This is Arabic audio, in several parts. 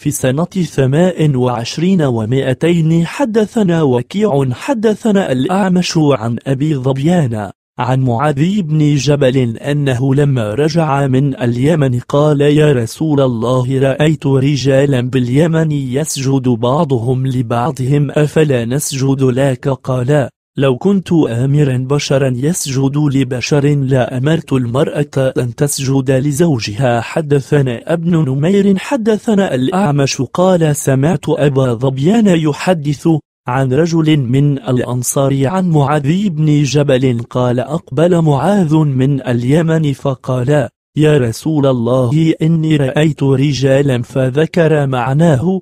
في سنة ثماء وعشرين ومائتين حدثنا وكيع حدثنا الأعمش عن أبي ظبيان عن معاذ بن جبل أنه لما رجع من اليمن قال يا رسول الله رأيت رجالا باليمن يسجد بعضهم لبعضهم أفلا نسجد لك قال لو كنت آمرا بشرا يسجد لبشر لأمرت أمرت المرأة أن تسجد لزوجها حدثنا ابن نمير حدثنا الأعمش قال سمعت أبا ظبيان يحدث عن رجل من الأنصار عن معاذ بن جبل قال أقبل معاذ من اليمن فقال يا رسول الله إني رأيت رجالا فذكر معناه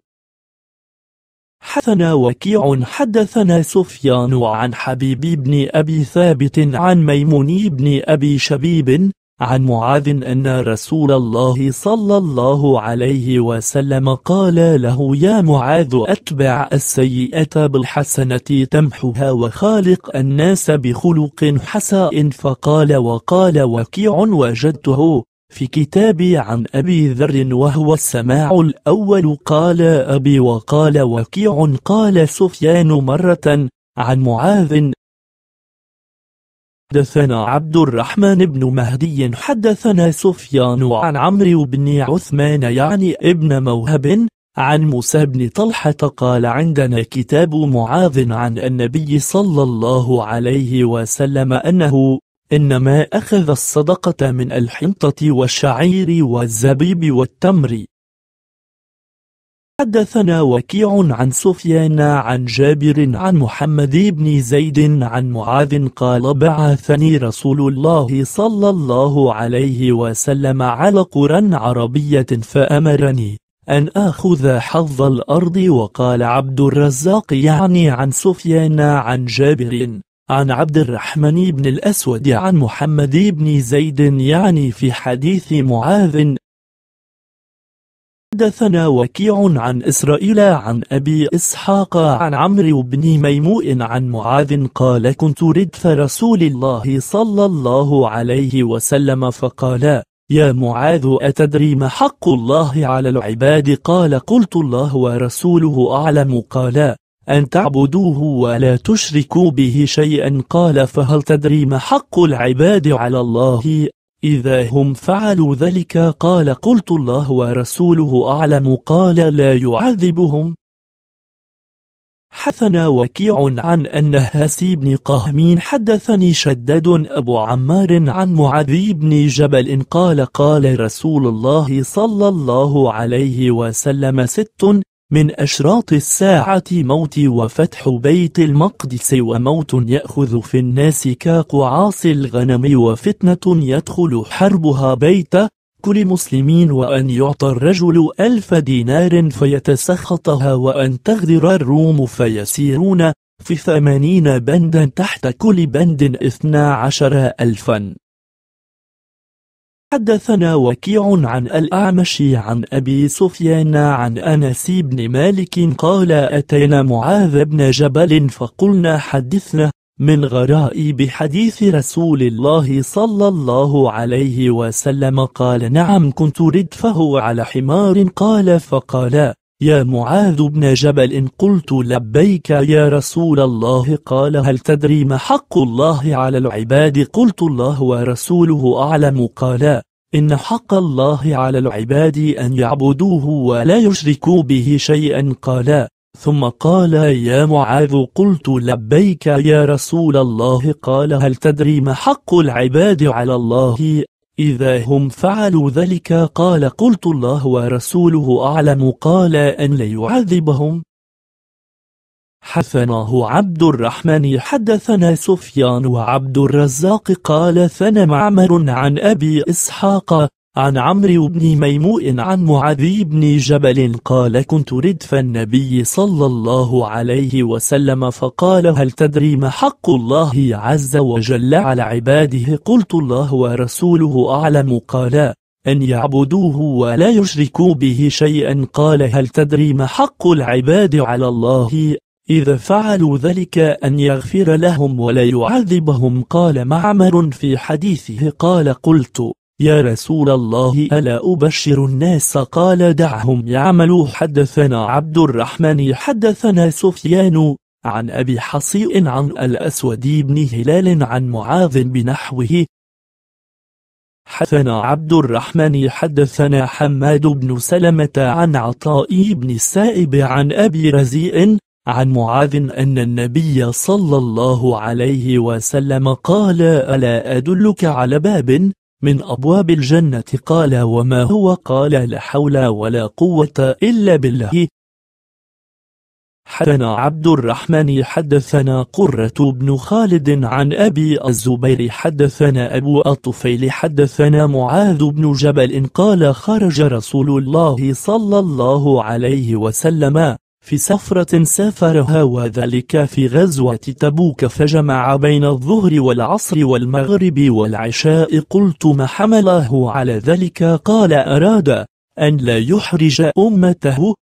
حدثنا وكيع حدثنا سفيان عن حبيب بن أبي ثابت عن ميمون بن أبي شبيب عن معاذ أن رسول الله صلى الله عليه وسلم قال له يا معاذ أتبع السيئة بالحسنة تمحها وخالق الناس بخلق حساء فقال وقال وكيع وجدته في كتابي عن أبي ذر وهو السماع الأول قال أبي وقال وكيع قال سفيان مرة عن معاذ حدثنا عبد الرحمن بن مهدي حدثنا سفيان عن عمرو بن عثمان يعني ابن موهب عن موسى بن طلحة قال عندنا كتاب معاذ عن النبي صلى الله عليه وسلم أنه إنما أخذ الصدقة من الحنطة والشعير والزبيب والتمر حدثنا وكيع عن سفيان عن جابر عن محمد بن زيد عن معاذ قال بعثني رسول الله صلى الله عليه وسلم على قرى عربية فأمرني أن آخذ حظ الأرض وقال عبد الرزاق يعني عن سفيان عن جابر عن عبد الرحمن بن الأسود عن محمد بن زيد يعني في حديث معاذ حدثنا وكيع عن إسرائيل عن أبي إسحاق عن عمرو بن ميموء عن معاذ قال كنت ردف رسول الله صلى الله عليه وسلم فقال يا معاذ أتدري ما حق الله على العباد قال قلت الله ورسوله أعلم قال أن تعبدوه ولا تشركوا به شيئا قال فهل تدري ما حق العباد على الله إذا هم فعلوا ذلك قال قلت الله ورسوله أعلم قال لا يعذبهم حثنا وكيع عن هاسي بن قهمين حدثني شداد أبو عمار عن معاذ بن جبل قال قال رسول الله صلى الله عليه وسلم ست من أشراط الساعة موت وفتح بيت المقدس وموت يأخذ في الناس كقعاص الغنم وفتنة يدخل حربها بيت كل مسلمين وأن يعطى الرجل ألف دينار فيتسخطها وأن تغدر الروم فيسيرون في ثمانين بندا تحت كل بند اثنا عشر ألفا حدثنا وكيع عن الأعمش عن أبي سفيان عن أنس بن مالك قال أتينا معاذ بن جبل فقلنا حدثنا من غرائب حديث رسول الله صلى الله عليه وسلم قال نعم كنت ردفه على حمار قال فقال يا معاذ بن جبل قلت لبيك يا رسول الله قال هل تدري ما حق الله على العباد قلت الله ورسوله أعلم قال إن حق الله على العباد أن يعبدوه ولا يشركوا به شيئا قال ثم قال يا معاذ قلت لبيك يا رسول الله قال هل تدري ما حق العباد على الله إذا هم فعلوا ذلك قال قلت الله ورسوله أعلم قال أن ليعذبهم حثناه عبد الرحمن حدثنا سفيان وعبد الرزاق قال ثنى معمر عن أبي إسحاق عن عمرو بن ميموء عن معاذ بن جبل قال كنت ردف النبي صلى الله عليه وسلم فقال هل تدري ما حق الله عز وجل على عباده قلت الله ورسوله أعلم قال أن يعبدوه ولا يشركوا به شيئا قال هل تدري ما حق العباد على الله إذا فعلوا ذلك أن يغفر لهم ولا يعذبهم قال معمر في حديثه قال قلت يا رسول الله ألا أبشر الناس قال دعهم يعملوا حدثنا عبد الرحمن حدثنا سفيان عن أبي حصيء عن الأسود بن هلال عن معاذ بنحوه حدثنا عبد الرحمن حدثنا حماد بن سلمة عن عطاء بن السائب عن أبي رزيء عن معاذ أن النبي صلى الله عليه وسلم قال ألا أدلك على باب من أبواب الجنة قال وما هو قال لا حول ولا قوة إلا بالله حدثنا عبد الرحمن حدثنا قرة بن خالد عن أبي الزبير حدثنا أبو الطفيل حدثنا معاذ بن جبل قال خرج رسول الله صلى الله عليه وسلم في سفرة سافرها وذلك في غزوة تبوك فجمع بين الظهر والعصر والمغرب والعشاء قلت ما حمله على ذلك قال أراد أن لا يحرج أمته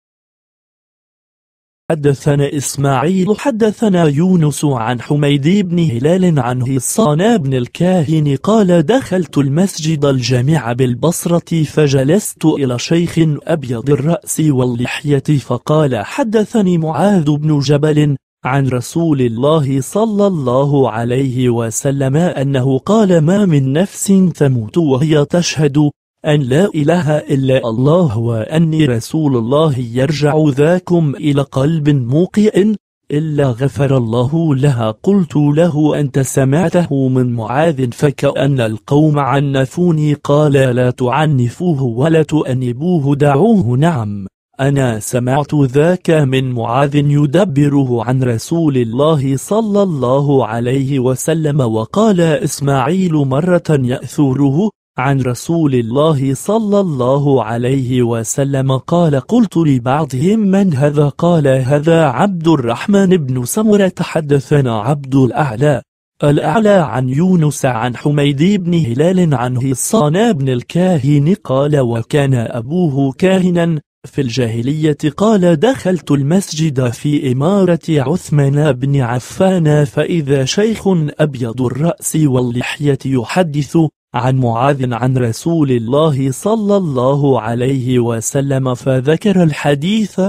حدثنا إسماعيل حدثنا يونس عن حميد بن هلال عن هصان بن الكاهن قال دخلت المسجد الجامع بالبصرة فجلست إلى شيخ أبيض الرأس واللحية فقال حدثني معاذ بن جبل عن رسول الله صلى الله عليه وسلم أنه قال ما من نفس تموت وهي تشهد أن لا إله إلا الله وأني رسول الله يرجع ذاكم إلى قلب موقئ إلا غفر الله لها قلت له أنت سمعته من معاذ فكأن القوم عنفوني قال لا تعنفوه ولا تأنبوه دعوه نعم أنا سمعت ذاك من معاذ يدبره عن رسول الله صلى الله عليه وسلم وقال إسماعيل مرة يأثره عن رسول الله صلى الله عليه وسلم قال قلت لبعضهم من هذا قال هذا عبد الرحمن بن سمرة تحدثنا عبد الأعلى الأعلى عن يونس عن حميد بن هلال عن هصان بن الكاهن قال وكان أبوه كاهنا في الجاهلية قال دخلت المسجد في إمارة عثمان بن عفان فإذا شيخ أبيض الرأس واللحية يحدث عن معاذ عن رسول الله صلى الله عليه وسلم فذكر الحديث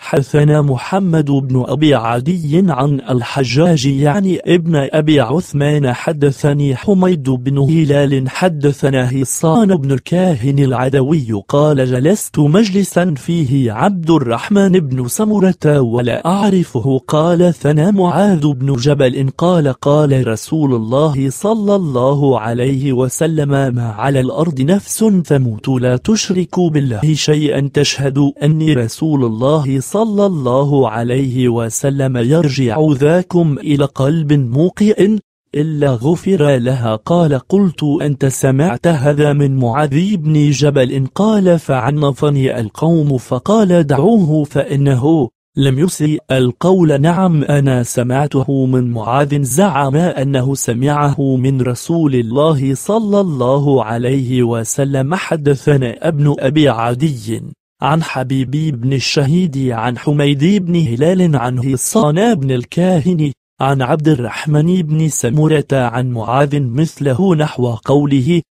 حدثنا محمد بن أبي عدي عن الحجاج يعني ابن أبي عثمان حدثني حميد بن هلال حدثنا هصان بن الكاهن العدوي قال جلست مجلسا فيه عبد الرحمن بن سمرة ولا أعرفه قال ثنا معاذ بن جبل قال قال رسول الله صلى الله عليه وسلم ما على الأرض نفس تموت لا تشرك بالله شيئا تشهد أني رسول الله صلى الله عليه وسلم يرجع ذاكم إلى قلب موقئ إلا غفر لها قال قلت أنت سمعت هذا من معاذ بن جبل قال فعنفني القوم فقال دعوه فإنه لم يسيء القول نعم أنا سمعته من معاذ زعم أنه سمعه من رسول الله صلى الله عليه وسلم حدثنا ابن أبي عدي عن حبيبي بن الشهيد عن حميد بن هلال عن هصان بن الكاهن عن عبد الرحمن بن سمرة عن معاذ مثله نحو قوله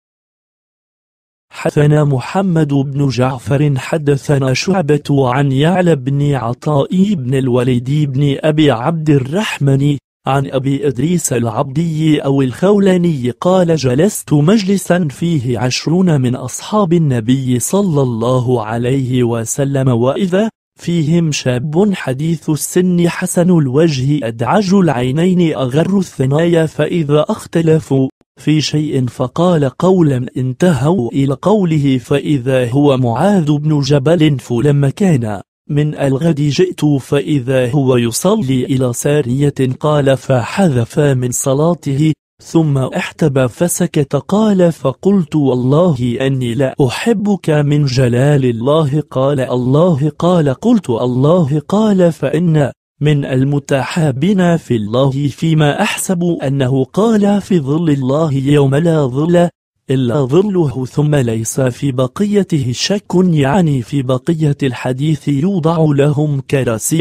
حدثنا محمد بن جعفر حدثنا شعبة عن يعلى بن عطاء بن الوليد بن أبي عبد الرحمن عن أبي إدريس العبدي أو الخولاني قال جلست مجلسا فيه عشرون من أصحاب النبي صلى الله عليه وسلم وإذا فيهم شاب حديث السن حسن الوجه أدعج العينين أغر الثنايا فإذا اختلفوا في شيء فقال قولا انتهوا إلى قوله فإذا هو معاذ بن جبل فلما كان من الغد جئت فإذا هو يصلي إلى سارية قال فحذف من صلاته ثم احتب فسكت قال فقلت والله أني لا أحبك من جلال الله قال الله قال قلت الله قال فإن من المتحابين في الله فيما أحسب أنه قال في ظل الله يوم لا ظل إلا ظله ثم ليس في بقيته شك يعني في بقية الحديث يوضع لهم كراس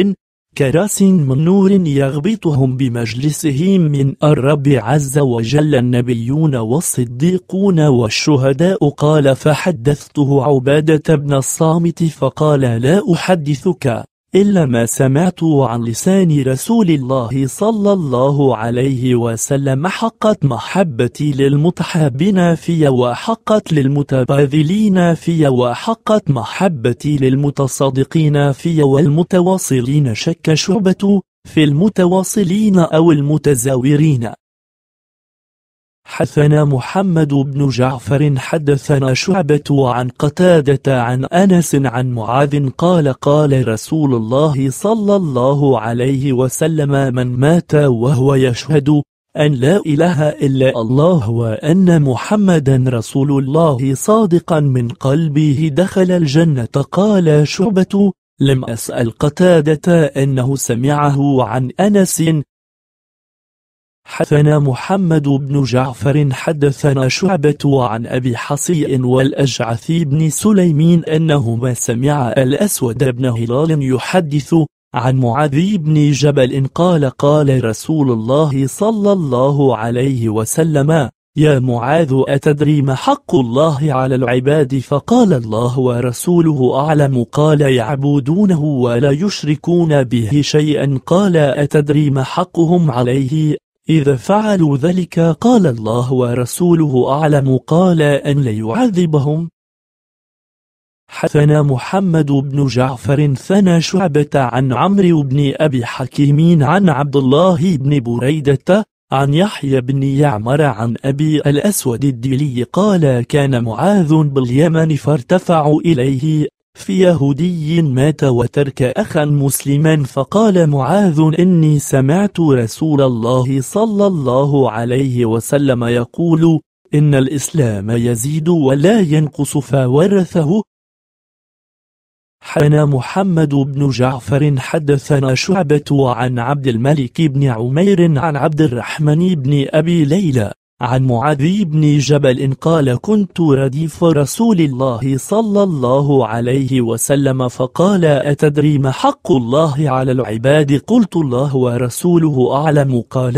كراس من نور يغبطهم بمجلسه من الرب عز وجل النبيون والصديقون والشهداء قال فحدثته عبادة بن الصامت فقال لا أحدثك إلا ما سمعت عن لسان رسول الله صلى الله عليه وسلم حقت محبتي للمتحابين في وحقت للمتباذلين في وحقت محبتي للمتصادقين في والمتواصلين شك شعبة في المتواصلين أو المتزاورين حدثنا محمد بن جعفر حدثنا شعبة عن قتادة عن أنس عن معاذ قال قال رسول الله صلى الله عليه وسلم من مات وهو يشهد أن لا إله إلا الله وأن محمدا رسول الله صادقا من قلبه دخل الجنة قال شعبة لم أسأل قتادة أنه سمعه عن أنس حدثنا محمد بن جعفر حدثنا شعبة عن أبي حصي والأجعث بن سليمين أنهما سمع الأسود بن هلال يحدث عن معاذ بن جبل قال قال رسول الله صلى الله عليه وسلم يا معاذ أتدري ما حق الله على العباد فقال الله ورسوله أعلم قال يعبدونه ولا يشركون به شيئا قال أتدري ما حقهم عليه إذا فعلوا ذلك قال الله ورسوله أعلم قال أن ليعذبهم حثنا محمد بن جعفر ثنى شعبة عن عمرو بن أبي حكيم عن عبد الله بن بريدة عن يحيى بن يعمر عن أبي الأسود الديلي قال كان معاذ باليمن فارتفعوا إليه في يهودي مات وترك أخا مسلما فقال معاذ إني سمعت رسول الله صلى الله عليه وسلم يقول إن الإسلام يزيد ولا ينقص فورثه حنا محمد بن جعفر حدثنا شعبة عن عبد الملك بن عمير عن عبد الرحمن بن أبي ليلى عن معاذ بن جبل إن قال كنت رديف رسول الله صلى الله عليه وسلم فقال أتدري ما حق الله على العباد قلت الله ورسوله أعلم قال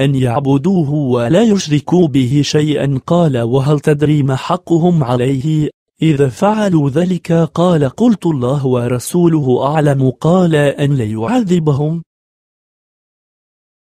أن يعبدوه ولا يشركوا به شيئا قال وهل تدري ما حقهم عليه إذا فعلوا ذلك قال قلت الله ورسوله أعلم قال أن لا يعذبهم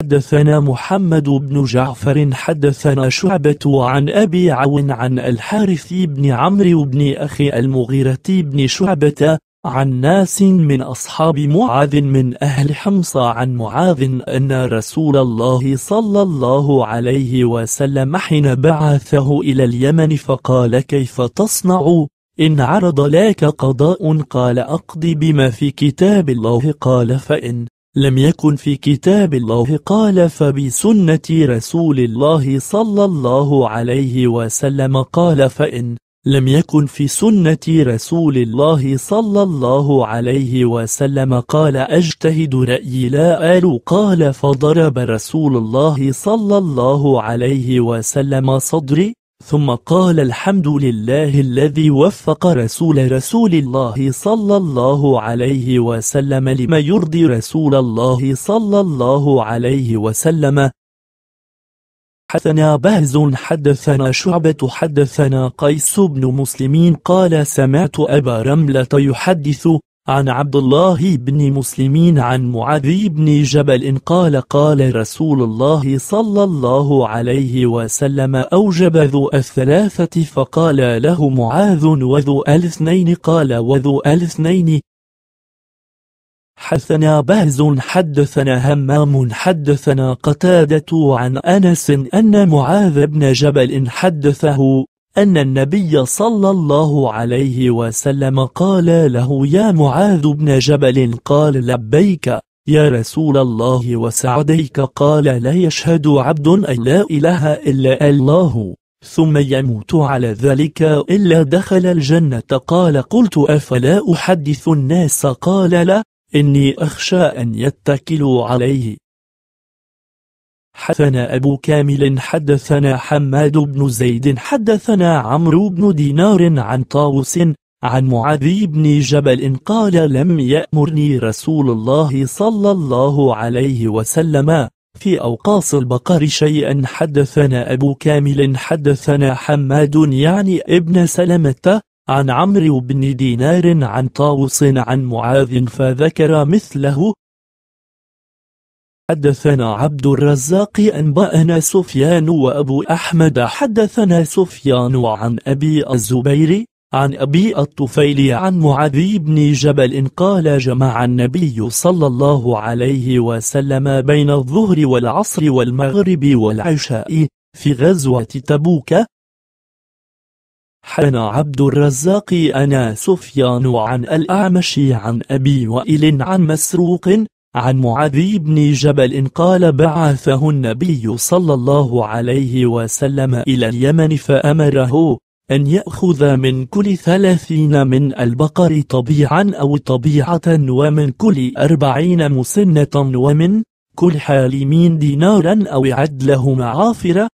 حدثنا محمد بن جعفر حدثنا شعبة عن أبي عون عن الحارث بن عمرو بن أخي المغيرة بن شعبة عن ناس من أصحاب معاذ من أهل حمص عن معاذ أن رسول الله صلى الله عليه وسلم حين بعثه إلى اليمن فقال كيف تصنع إن عرض لك قضاء قال أقضي بما في كتاب الله قال فإن لم يكن في كتاب الله قال فبسنة رسول الله صلى الله عليه وسلم قال فإن لم يكن في سنة رسول الله صلى الله عليه وسلم قال أجتهد رأيي لا آل قال فضرب رسول الله صلى الله عليه وسلم صدري ثم قال الحمد لله الذي وفق رسول رسول الله صلى الله عليه وسلم لما يرضي رسول الله صلى الله عليه وسلم حدثنا بهز حدثنا شعبة حدثنا قيس بن مسلمين قال سمعت أبا رملة يحدث عن عبد الله بن مسلمين عن معاذ بن جبل قال قال رسول الله صلى الله عليه وسلم أوجب ذو الثلاثة فقال له معاذ وذو الاثنين قال وذو الاثنين حدثنا بهز حدثنا همام حدثنا قتادة عن أنس أن معاذ بن جبل حدثه أن النبي صلى الله عليه وسلم قال له يا معاذ بن جبل قال لبيك يا رسول الله وسعديك قال لا يشهد عبد أن لا إله إلا الله ثم يموت على ذلك إلا دخل الجنة قال قلت أفلا أحدث الناس قال لا إني أخشى أن يتكلوا عليه حدثنا أبو كامل حدثنا حماد بن زيد حدثنا عمرو بن دينار عن طاوس عن معاذ بن جبل قال لم يأمرني رسول الله صلى الله عليه وسلم في أوقاص البقر شيئا حدثنا أبو كامل حدثنا حماد يعني ابن سلمة عن عمرو بن دينار عن طاوس عن معاذ فذكر مثله حدثنا عبد الرزاق أنبأنا سفيان وأبو أحمد حدثنا سفيان عن أبي الزبير عن أبي الطفيل عن معاذ بن جبل قال جمع النبي صلى الله عليه وسلم بين الظهر والعصر والمغرب والعشاء في غزوة تبوك حن عبد الرزاق أنا سفيان عن الأعمش عن أبي وائل عن مسروق عن معاذ بن جبل قال بعثه النبي صلى الله عليه وسلم إلى اليمن فأمره أن يأخذ من كل ثلاثين من البقر طبيعا أو طبيعة ومن كل أربعين مسنة ومن كل حالمين دينارا أو عدلهم عافرة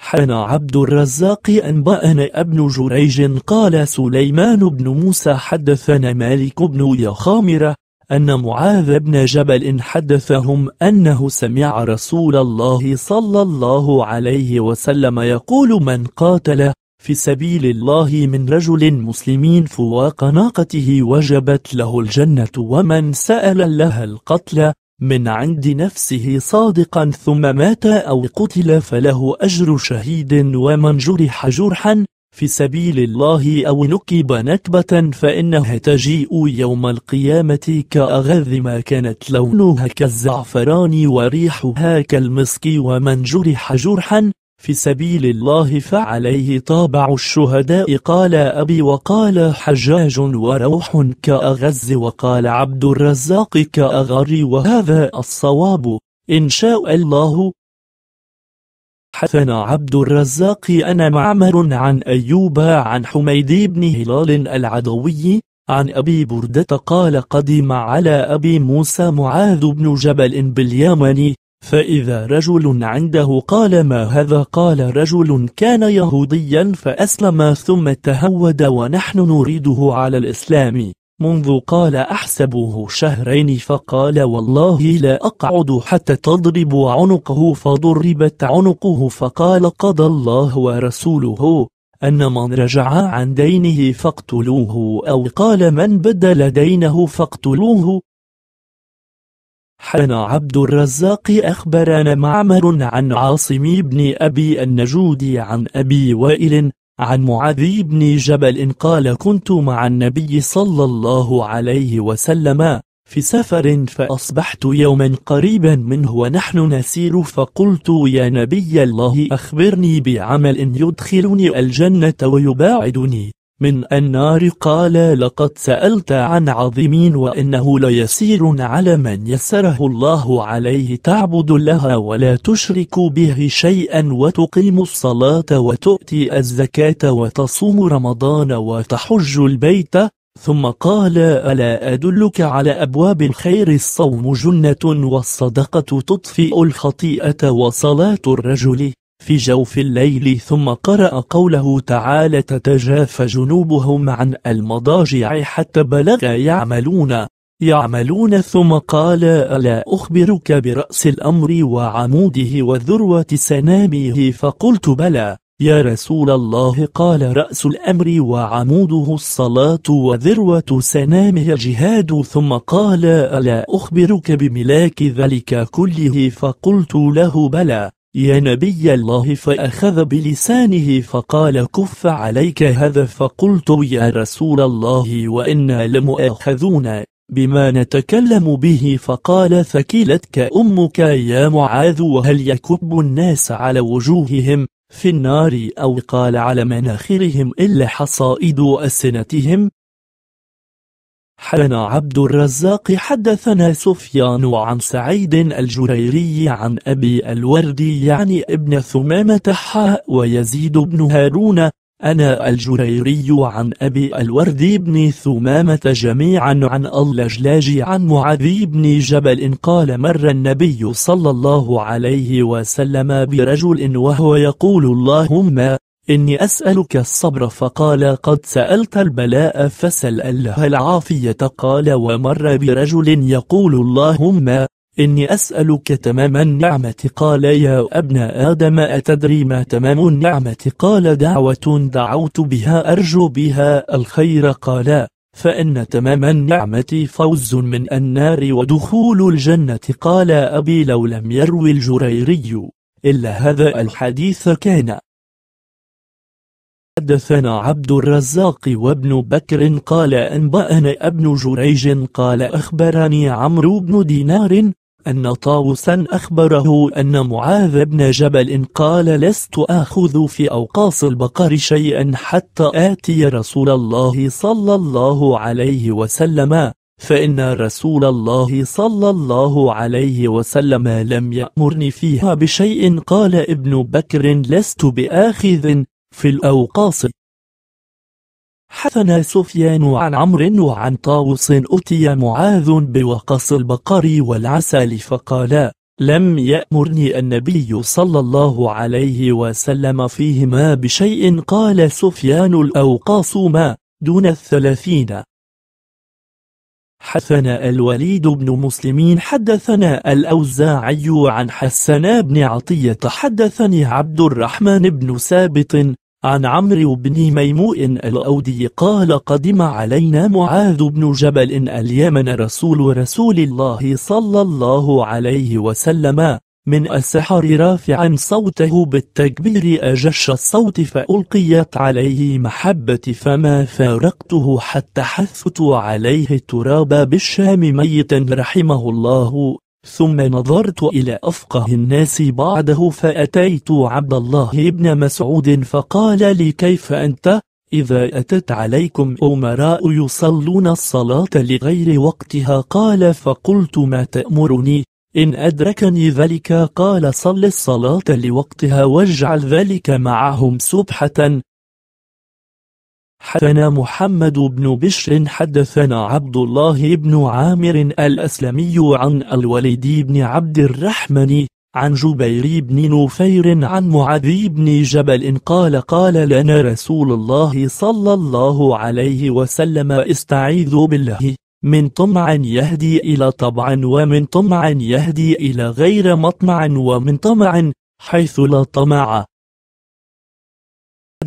حان عبد الرزاق أنبأنا ابن جريج قال سليمان بن موسى حدثنا مالك بن يخامرة أن معاذ بن جبل حدثهم أنه سمع رسول الله صلى الله عليه وسلم يقول من قاتل في سبيل الله من رجل مسلمين فواق ناقته وجبت له الجنة ومن سأل لها القتل من عند نفسه صادقا ثم مات أو قتل فله أجر شهيد ومن جرح جرحا في سبيل الله أو نكب نكبة فإنها تجيء يوم القيامة كأغذ ما كانت لونها كالزعفران وريحها كالمسك ومن جرح جرحا في سبيل الله فعليه طابع الشهداء قال أبي وقال حجاج وروح كأغز وقال عبد الرزاق كأغر وهذا الصواب إن شاء الله حدثنا عبد الرزاق أنا معمر عن أيوب عن حميد بن هلال العدوي عن أبي بردة قال قدم على أبي موسى معاذ بن جبل باليمن فإذا رجل عنده قال ما هذا قال رجل كان يهوديا فأسلم ثم تهود ونحن نريده على الإسلام منذ قال أحسبه شهرين فقال والله لا أقعد حتى تضرب عنقه فضربت عنقه فقال قضى الله ورسوله أن من رجع عن دينه فاقتلوه أو قال من بدل دينه فاقتلوه حان عبد الرزاق أخبرنا معمر عن عاصم بن أبي النجود عن أبي وائل عن معاذ بن جبل قال كنت مع النبي صلى الله عليه وسلم في سفر فأصبحت يوما قريبا منه ونحن نسير فقلت يا نبي الله أخبرني بعمل يدخلني الجنة ويباعدني من النار قال لقد سألت عن عظيم وإنه ليسير على من يسره الله عليه تعبد الله ولا تشرك به شيئا وتقيم الصلاة وتؤتي الزكاة وتصوم رمضان وتحج البيت ثم قال ألا أدلك على أبواب الخير الصوم جنة والصدقة تطفئ الخطيئة وصلاة الرجل في جوف الليل ثم قرأ قوله تعالى تتجاف جنوبهم عن المضاجع حتى بلغ يعملون يعملون ثم قال ألا أخبرك برأس الأمر وعموده وذروة سنامه فقلت بلى يا رسول الله قال رأس الأمر وعموده الصلاة وذروة سنامه الجهاد ثم قال ألا أخبرك بملاك ذلك كله فقلت له بلى يا نبي الله فأخذ بلسانه فقال كف عليك هذا فقلت يا رسول الله وإنا لمؤاخذون بما نتكلم به فقال ثكلتك أمك يا معاذ وهل يكب الناس على وجوههم في النار أو قال على مناخرهم إلا حصائد أسنتهم حدثنا عبد الرزاق حدثنا سفيان عن سعيد الجريري عن أبي الوردي يعني ابن ثمامة حاء ويزيد بن هارون أنا الجريري عن أبي الورد بن ثمامة جميعا عن اللجلاج عن معاذ بن جبل قال مر النبي صلى الله عليه وسلم برجل وهو يقول اللهم إني أسألك الصبر فقال قد سألت البلاء فسل الله العافية قال ومر برجل يقول اللهم إني أسألك تمام النعمة قال يا ابن آدم أتدري ما تمام النعمة قال دعوة دعوت بها أرجو بها الخير قال فإن تمام النعمة فوز من النار ودخول الجنة قال أبي لو لم يروي الجريري إلا هذا الحديث كان حدثنا عبد الرزاق وابن بكر قال أنبأنا ابن جريج قال أخبرني عمرو بن دينار أن طاوسا أخبره أن معاذ بن جبل قال لست آخذ في أوقاص البقر شيئا حتى آتي رسول الله صلى الله عليه وسلم فإن رسول الله صلى الله عليه وسلم لم يأمرني فيها بشيء قال ابن بكر لست بآخذ في الأوقاص حثنا سفيان عن عمرو وعن طاووس أتي معاذ بوقص البقر والعسل فقالا لم يأمرني النبي صلى الله عليه وسلم فيهما بشيء قال سفيان الأوقاص ما دون الثلاثين حثنا الوليد بن مسلمين حدثنا الأوزاعي عن حسنا بن عطية حدثني عبد الرحمن بن ثابت عن عمرو بن ميموء الأودي قال قدم علينا معاذ بن جبل اليمن رسول رسول الله صلى الله عليه وسلم من السحر رافعا صوته بالتكبير أجش الصوت فألقيت عليه محبتي فما فارقته حتى حثت عليه التراب بالشام ميتا رحمه الله ثم نظرت إلى أفقه الناس بعده فأتيت عبد الله بن مسعود فقال لي كيف أنت؟ إذا أتت عليكم أمراء يصلون الصلاة لغير وقتها قال فقلت ما تأمرني إن أدركني ذلك قال صل الصلاة لوقتها واجعل ذلك معهم سبحة حدثنا محمد بن بشر حدثنا عبد الله بن عامر الأسلمي عن الوليد بن عبد الرحمن عن جبير بن نفير عن معاذ بن جبل قال قال لنا رسول الله صلى الله عليه وسلم استعيذ بالله من طمع يهدي إلى طبع ومن طمع يهدي إلى غير مطمع ومن طمع حيث لا طمع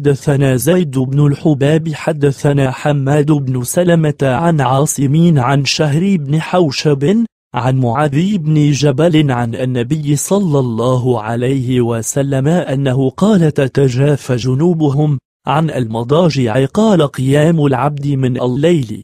حدثنا زيد بن الحباب حدثنا حماد بن سلمة عن عاصمين عن شهر بن حوشب عن معاذ بن جبل عن النبي صلى الله عليه وسلم أنه قال تتجاف جنوبهم عن المضاجع قال قيام العبد من الليل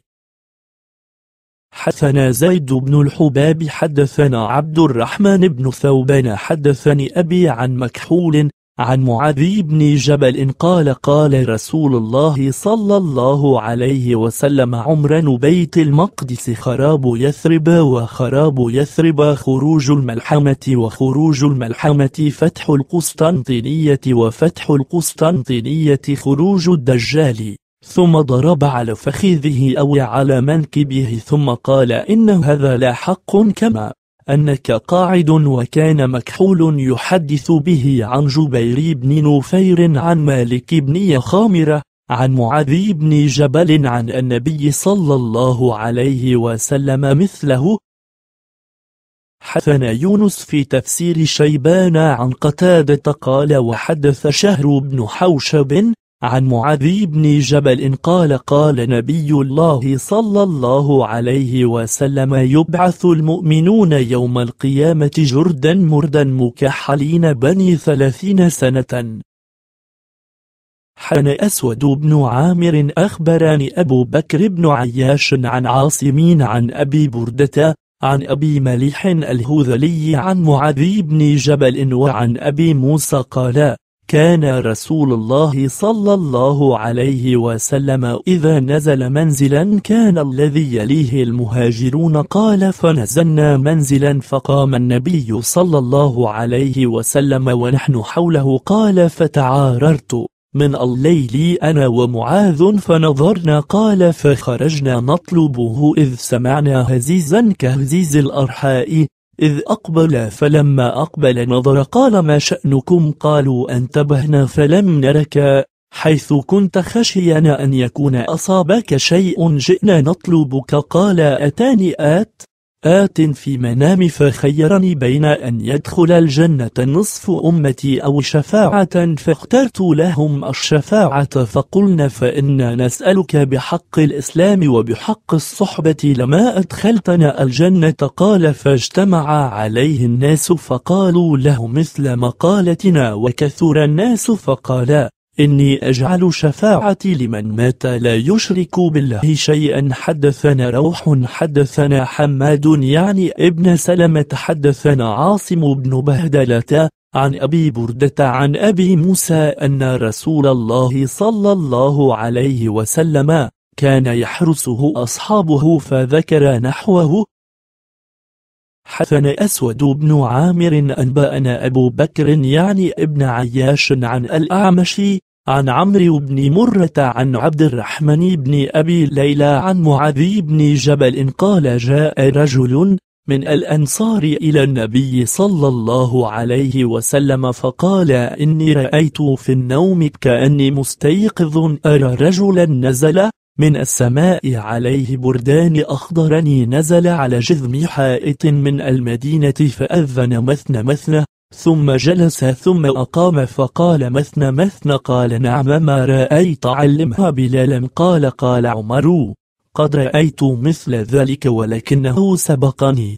حدثنا زيد بن الحباب حدثنا عبد الرحمن بن ثوبان حدثني أبي عن مكحول عن معاذ بن جبل قال قال رسول الله صلى الله عليه وسلم عمران بيت المقدس خراب يثرب وخراب يثرب خروج الملحمة وخروج الملحمة فتح القسطنطينية وفتح القسطنطينية خروج الدجال ثم ضرب على فخذه أو على منكبه ثم قال إن هذا لا حق كما أنك قاعد وكان مكحول يحدث به عن جبير بن نفير عن مالك بن يخامرة عن معاذ بن جبل عن النبي صلى الله عليه وسلم مثله حثنا يونس في تفسير شيبان عن قتادة قال وحدث شهر بن حوشب عن معاذ بن جبل قال قال نبي الله صلى الله عليه وسلم يبعث المؤمنون يوم القيامة جردا مردا مكحلين بني ثلاثين سنة حن أسود بن عامر أخبرني أبو بكر بن عياش عن عاصمين عن أبي بردة عن أبي مليح الهذلي عن معاذ بن جبل وعن أبي موسى قال كان رسول الله صلى الله عليه وسلم إذا نزل منزلا كان الذي يليه المهاجرون قال فنزلنا منزلا فقام النبي صلى الله عليه وسلم ونحن حوله قال فتعاررت من الليل أنا ومعاذ فنظرنا قال فخرجنا نطلبه إذ سمعنا هزيزا كهزيز الأرحاء إذ أقبل فلما أقبل نظر قال ما شأنكم قالوا أنتبهنا فلم نرك حيث كنت خشينا أن يكون أصابك شيء جئنا نطلبك قال أتاني آت آت في منام فخيرني بين أن يدخل الجنة نصف أمتي أو شفاعة فاخترت لهم الشفاعة فقلنا فإنا نسألك بحق الإسلام وبحق الصحبة لما أدخلتنا الجنة قال فاجتمع عليه الناس فقالوا له مثل مقالتنا وكثر الناس فقالا إني أجعل شفاعتي لمن مات لا يشرك بالله شيئا حدثنا روح حدثنا حماد يعني ابن سلمة حدثنا عاصم بن بهدلة عن أبي بردة عن أبي موسى أن رسول الله صلى الله عليه وسلم كان يحرسه أصحابه فذكر نحوه حسن أسود بن عامر أنبأنا أبو بكر يعني ابن عياش عن الأعمش عن عمرو بن مرة عن عبد الرحمن بن أبي ليلى عن معاذ بن جبل قال جاء رجل من الأنصار إلى النبي صلى الله عليه وسلم فقال إني رأيت في النوم كأني مستيقظ أرى رجلا نزل من السماء عليه بردان أخضرني نزل على جذم حائط من المدينة فأذن مثنى مثنى ثم جلس ثم أقام فقال مثنى مثنى قال نعم ما رأيت علمها بلالا قال قال عمر قد رأيت مثل ذلك ولكنه سبقني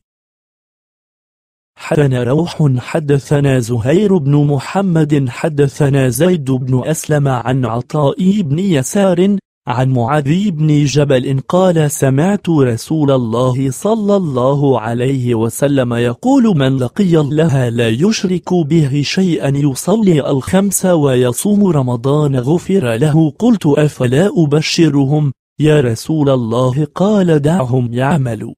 حدثنا روح حدثنا زهير بن محمد حدثنا زيد بن أسلم عن عطاء بن يسار عن معاذ بن جبل قال سمعت رسول الله صلى الله عليه وسلم يقول من لقي الله لا يشرك به شيئا يصلي الخمس ويصوم رمضان غفر له قلت أفلا أبشرهم يا رسول الله قال دعهم يعملوا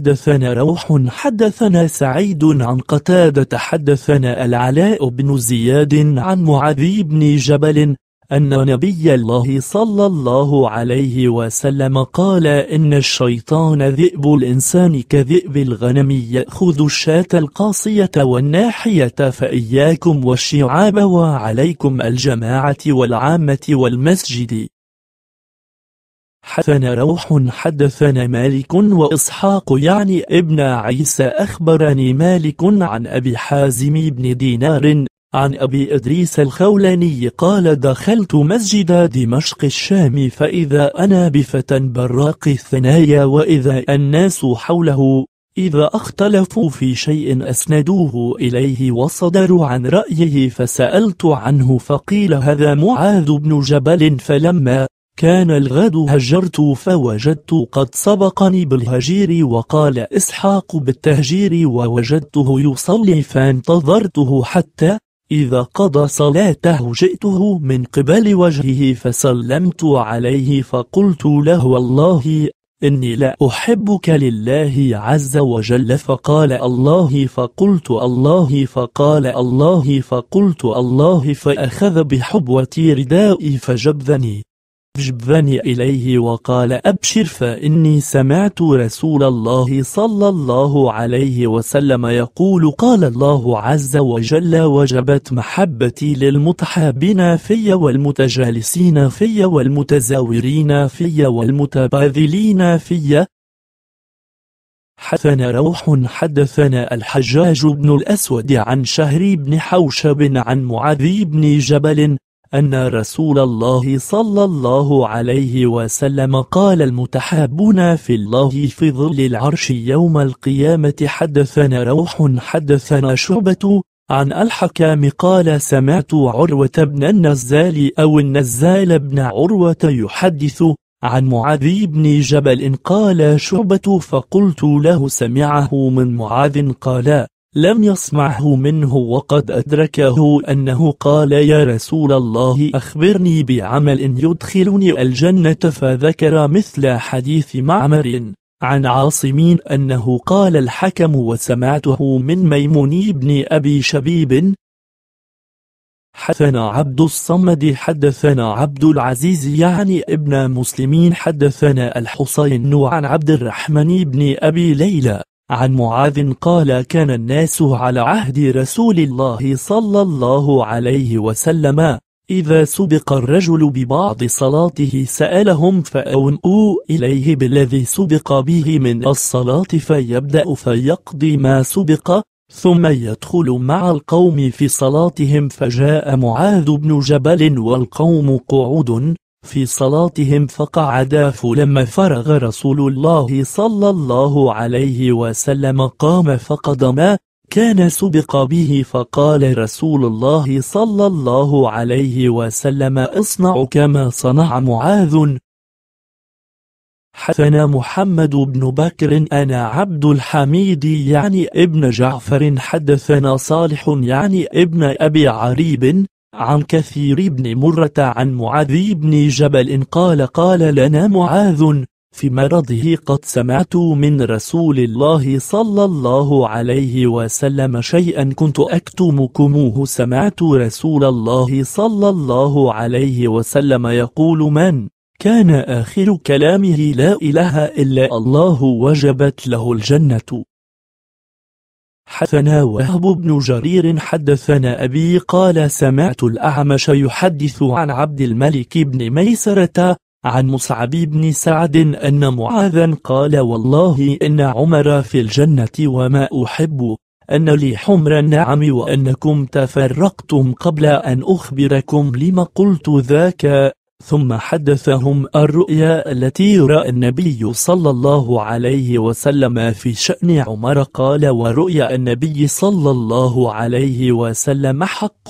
حدثنا روح حدثنا سعيد عن قتادة حدثنا العلاء بن زياد عن معاذ بن جبل أن نبي الله صلى الله عليه وسلم قال إن الشيطان ذئب الإنسان كذئب الغنم يأخذ الشاة القاصية والناحية فإياكم والشعاب وعليكم الجماعة والعامة والمسجد حدثنا روح حدثنا مالك وإسحاق يعني ابن عيسى أخبرني مالك عن أبي حازم بن دينار عن أبي إدريس الخولاني قال دخلت مسجد دمشق الشام فإذا أنا بفتى براق الثنايا وإذا الناس حوله إذا اختلفوا في شيء أسندوه إليه وصدروا عن رأيه فسألت عنه فقيل هذا معاذ بن جبل فلما كان الغد هجرت فوجدت قد سبقني بالهجير وقال إسحاق بالتهجير ووجدته يصلي فانتظرته حتى إذا قضى صلاته جئته من قبل وجهه فسلمت عليه فقلت له والله إني لا أحبك لله عز وجل فقال الله فقلت الله فقال الله فقلت الله فأخذ بحبوتي ردائي فجبذني جبني إليه وقال أبشر فإني سمعت رسول الله صلى الله عليه وسلم يقول قال الله عز وجل وجبت محبتي للمتحابين في والمتجالسين في والمتزاورين في والمتباذلين في حدثنا روح حدثنا الحجاج بن الأسود عن شهري بن حوشب عن معاذ بن جبل أن رسول الله صلى الله عليه وسلم قال المتحابون في الله في ظل العرش يوم القيامة حدثنا روح حدثنا شعبة عن الحكام قال سمعت عروة بن النزال أو النزال بن عروة يحدث عن معاذ بن جبل قال شعبة فقلت له سمعه من معاذ قال لم يسمعه منه وقد أدركه أنه قال يا رسول الله أخبرني بعمل يدخلني الجنة فذكر مثل حديث معمر عن عاصمين أنه قال الحكم وسمعته من ميمون بن أبي شبيب حدثنا عبد الصمد حدثنا عبد العزيز يعني ابن مسلمين حدثنا الحسين عن عبد الرحمن بن أبي ليلى عن معاذ قال كان الناس على عهد رسول الله صلى الله عليه وسلم إذا سبق الرجل ببعض صلاته سألهم فأونؤوا إليه بالذي سبق به من الصلاة فيبدأ فيقضي ما سبق ثم يدخل مع القوم في صلاتهم فجاء معاذ بن جبل والقوم قعود في صلاتهم فقعدا فلما فرغ رسول الله صلى الله عليه وسلم قام فقد ما كان سبق به فقال رسول الله صلى الله عليه وسلم اصنع كما صنع معاذ حدثنا محمد بن بكر أنا عبد الحميد يعني ابن جعفر حدثنا صالح يعني ابن أبي عريب عن كثير بن مرة عن معاذ بن جبل قال قال لنا معاذ في مرضه قد سمعت من رسول الله صلى الله عليه وسلم شيئا كنت أكتمكموه سمعت رسول الله صلى الله عليه وسلم يقول من كان آخر كلامه لا إله إلا الله وجبت له الجنة حدثنا وهب بن جرير حدثنا أبي قال سمعت الأعمش يحدث عن عبد الملك بن ميسرة عن مصعب بن سعد أن معاذا قال والله إن عمر في الجنة وما أحب أن لي حمر النعم وأنكم تفرقتم قبل أن أخبركم لما قلت ذاك ثم حدثهم الرؤيا التي رأى النبي صلى الله عليه وسلم في شأن عمر قال ورؤيا النبي صلى الله عليه وسلم حق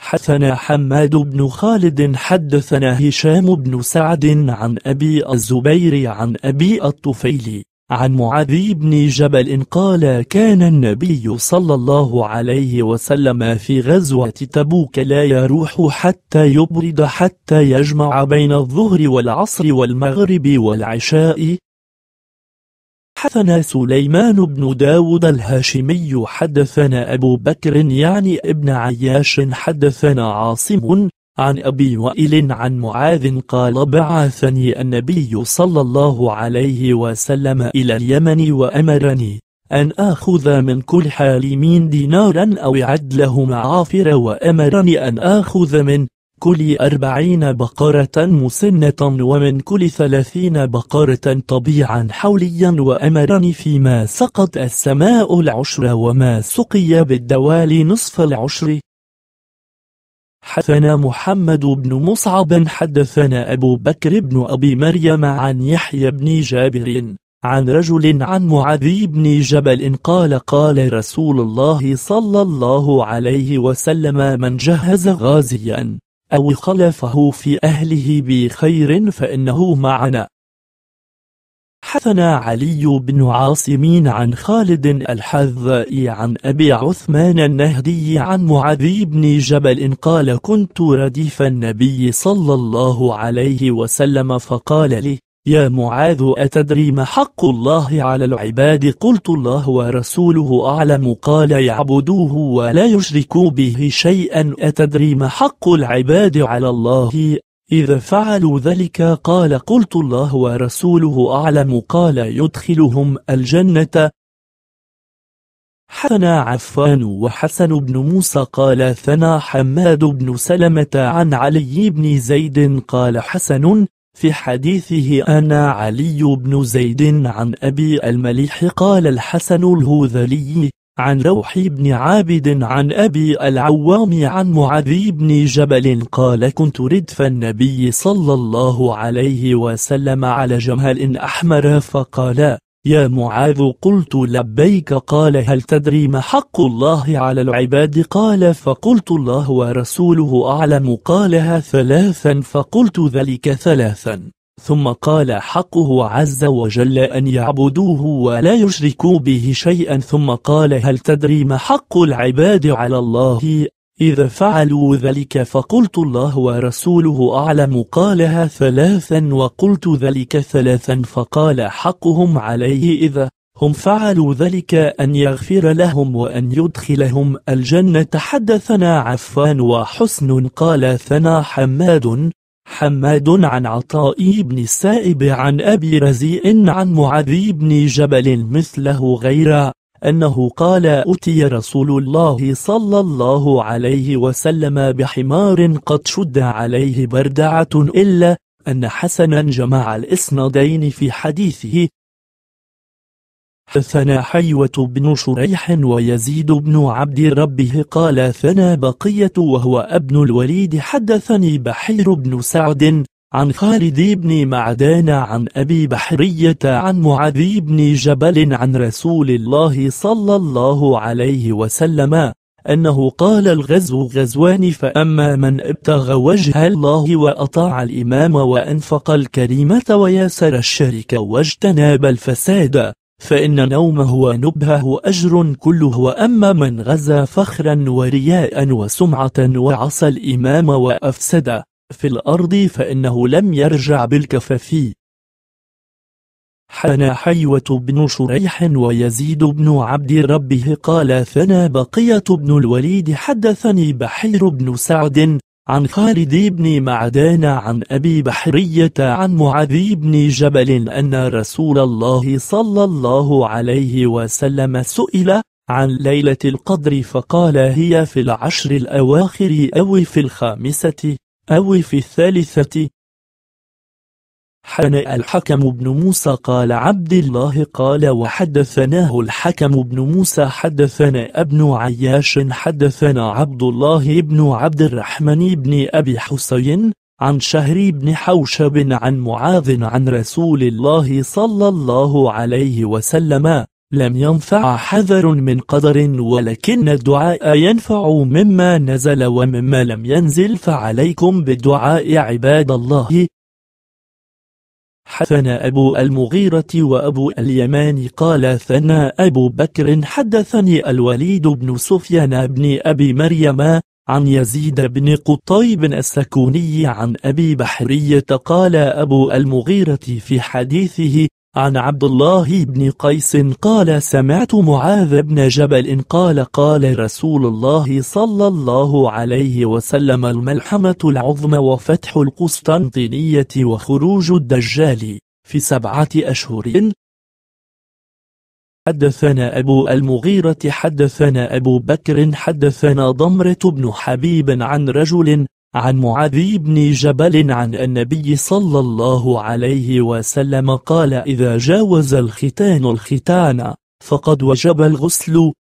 حدثنا حماد بن خالد حدثنا هشام بن سعد عن أبي الزبير عن أبي الطفيل عن معاذ بن جبل قال كان النبي صلى الله عليه وسلم في غزوة تبوك لا يروح حتى يبرد حتى يجمع بين الظهر والعصر والمغرب والعشاء حدثنا سليمان بن داود الهاشمي حدثنا أبو بكر يعني ابن عياش حدثنا عاصم عن أبي وائل عن معاذ قال بعثني النبي صلى الله عليه وسلم إلى اليمن وأمرني أن آخذ من كل حالمين دينارا أو له معافر وأمرني أن آخذ من كل أربعين بقرة مسنة ومن كل ثلاثين بقرة طبيعا حوليا وأمرني فيما سقط السماء العشر وما سقي بالدوال نصف العشر حدثنا محمد بن مصعب حدثنا أبو بكر بن أبي مريم عن يحيى بن جابر عن رجل عن معاذ بن جبل قال قال رسول الله صلى الله عليه وسلم من جهز غازيا أو خلفه في أهله بخير فإنه معنا حثنا علي بن عاصم عن خالد الحذائي عن أبي عثمان النهدي عن معاذ بن جبل قال كنت رديف النبي صلى الله عليه وسلم فقال لي يا معاذ أتدري ما حق الله على العباد قلت الله ورسوله أعلم قال يعبدوه ولا يشركوا به شيئا أتدري ما حق العباد على الله إذا فعلوا ذلك قال قلت الله ورسوله أعلم قال يدخلهم الجنة حسن عفان وحسن بن موسى قال ثنا حماد بن سلمة عن علي بن زيد قال حسن في حديثه أنا علي بن زيد عن أبي المليح قال الحسن الهذلي عن روح بن عابد عن أبي العوام عن معاذ بن جبل قال كنت ردف النبي صلى الله عليه وسلم على جمهل أحمر فقال يا معاذ قلت لبيك قال هل تدري ما حق الله على العباد قال فقلت الله ورسوله أعلم قالها ثلاثا فقلت ذلك ثلاثا ثم قال حقه عز وجل أن يعبدوه ولا يشركوا به شيئا ثم قال هل تدري ما حق العباد على الله إذا فعلوا ذلك فقلت الله ورسوله أعلم قالها ثلاثا وقلت ذلك ثلاثا فقال حقهم عليه إذا هم فعلوا ذلك أن يغفر لهم وأن يدخلهم الجنة حدثنا عفان وحسن قال ثنا حماد حماد عن عطاء بن السائب عن أبي رزيء عن معاذ بن جبل مثله غير أنه قال أتي رسول الله صلى الله عليه وسلم بحمار قد شد عليه بردعة إلا أن حسنا جمع الإسنادين في حديثه ثنى حيوة بن شريح ويزيد بن عبد ربه قال ثنى بقية وهو ابن الوليد حدثني بحير بن سعد عن خالد بن معدان عن أبي بحرية عن معاذ بن جبل عن رسول الله صلى الله عليه وسلم أنه قال الغزو غزوان فأما من ابتغى وجه الله وأطاع الإمام وأنفق الكريمة وياسر الشرك واجتناب الفساد فإن نومه ونبهه أجر كله وأما من غزا فخرا ورياء وسمعة وعصى الإمام وأفسد في الأرض فإنه لم يرجع بالكفف حنا حيوة بن شريح ويزيد بن عبد ربه قال ثنا بقية بن الوليد حدثني بحير بن سعد عن خالد بن معدان عن أبي بحرية عن معاذ بن جبل أن رسول الله صلى الله عليه وسلم سئل عن ليلة القدر فقال هي في العشر الأواخر أو في الخامسة أو في الثالثة حنا الحكم بن موسى قال عبد الله قال وحدثناه الحكم بن موسى حدثنا ابن عياش حدثنا عبد الله بن عبد الرحمن بن أبي حسين عن شهر بن حوشب عن معاذ عن رسول الله صلى الله عليه وسلم لم ينفع حذر من قدر ولكن الدعاء ينفع مما نزل ومما لم ينزل فعليكم بالدعاء عباد الله حدثنا أبو المغيرة وأبو اليمان قال ثنى أبو بكر حدثني الوليد بن سفيان بن أبي مريم عن يزيد بن قطيب بن السكوني عن أبي بحرية قال أبو المغيرة في حديثه عن عبد الله بن قيس قال سمعت معاذ بن جبل قال قال رسول الله صلى الله عليه وسلم الملحمة العظمى وفتح القسطنطينية وخروج الدجال في سبعة أشهر حدثنا أبو المغيرة حدثنا أبو بكر حدثنا ضمرة بن حبيب عن رجل عن معاذ بن جبل عن النبي صلى الله عليه وسلم قال إذا جاوز الختان الختان فقد وجب الغسل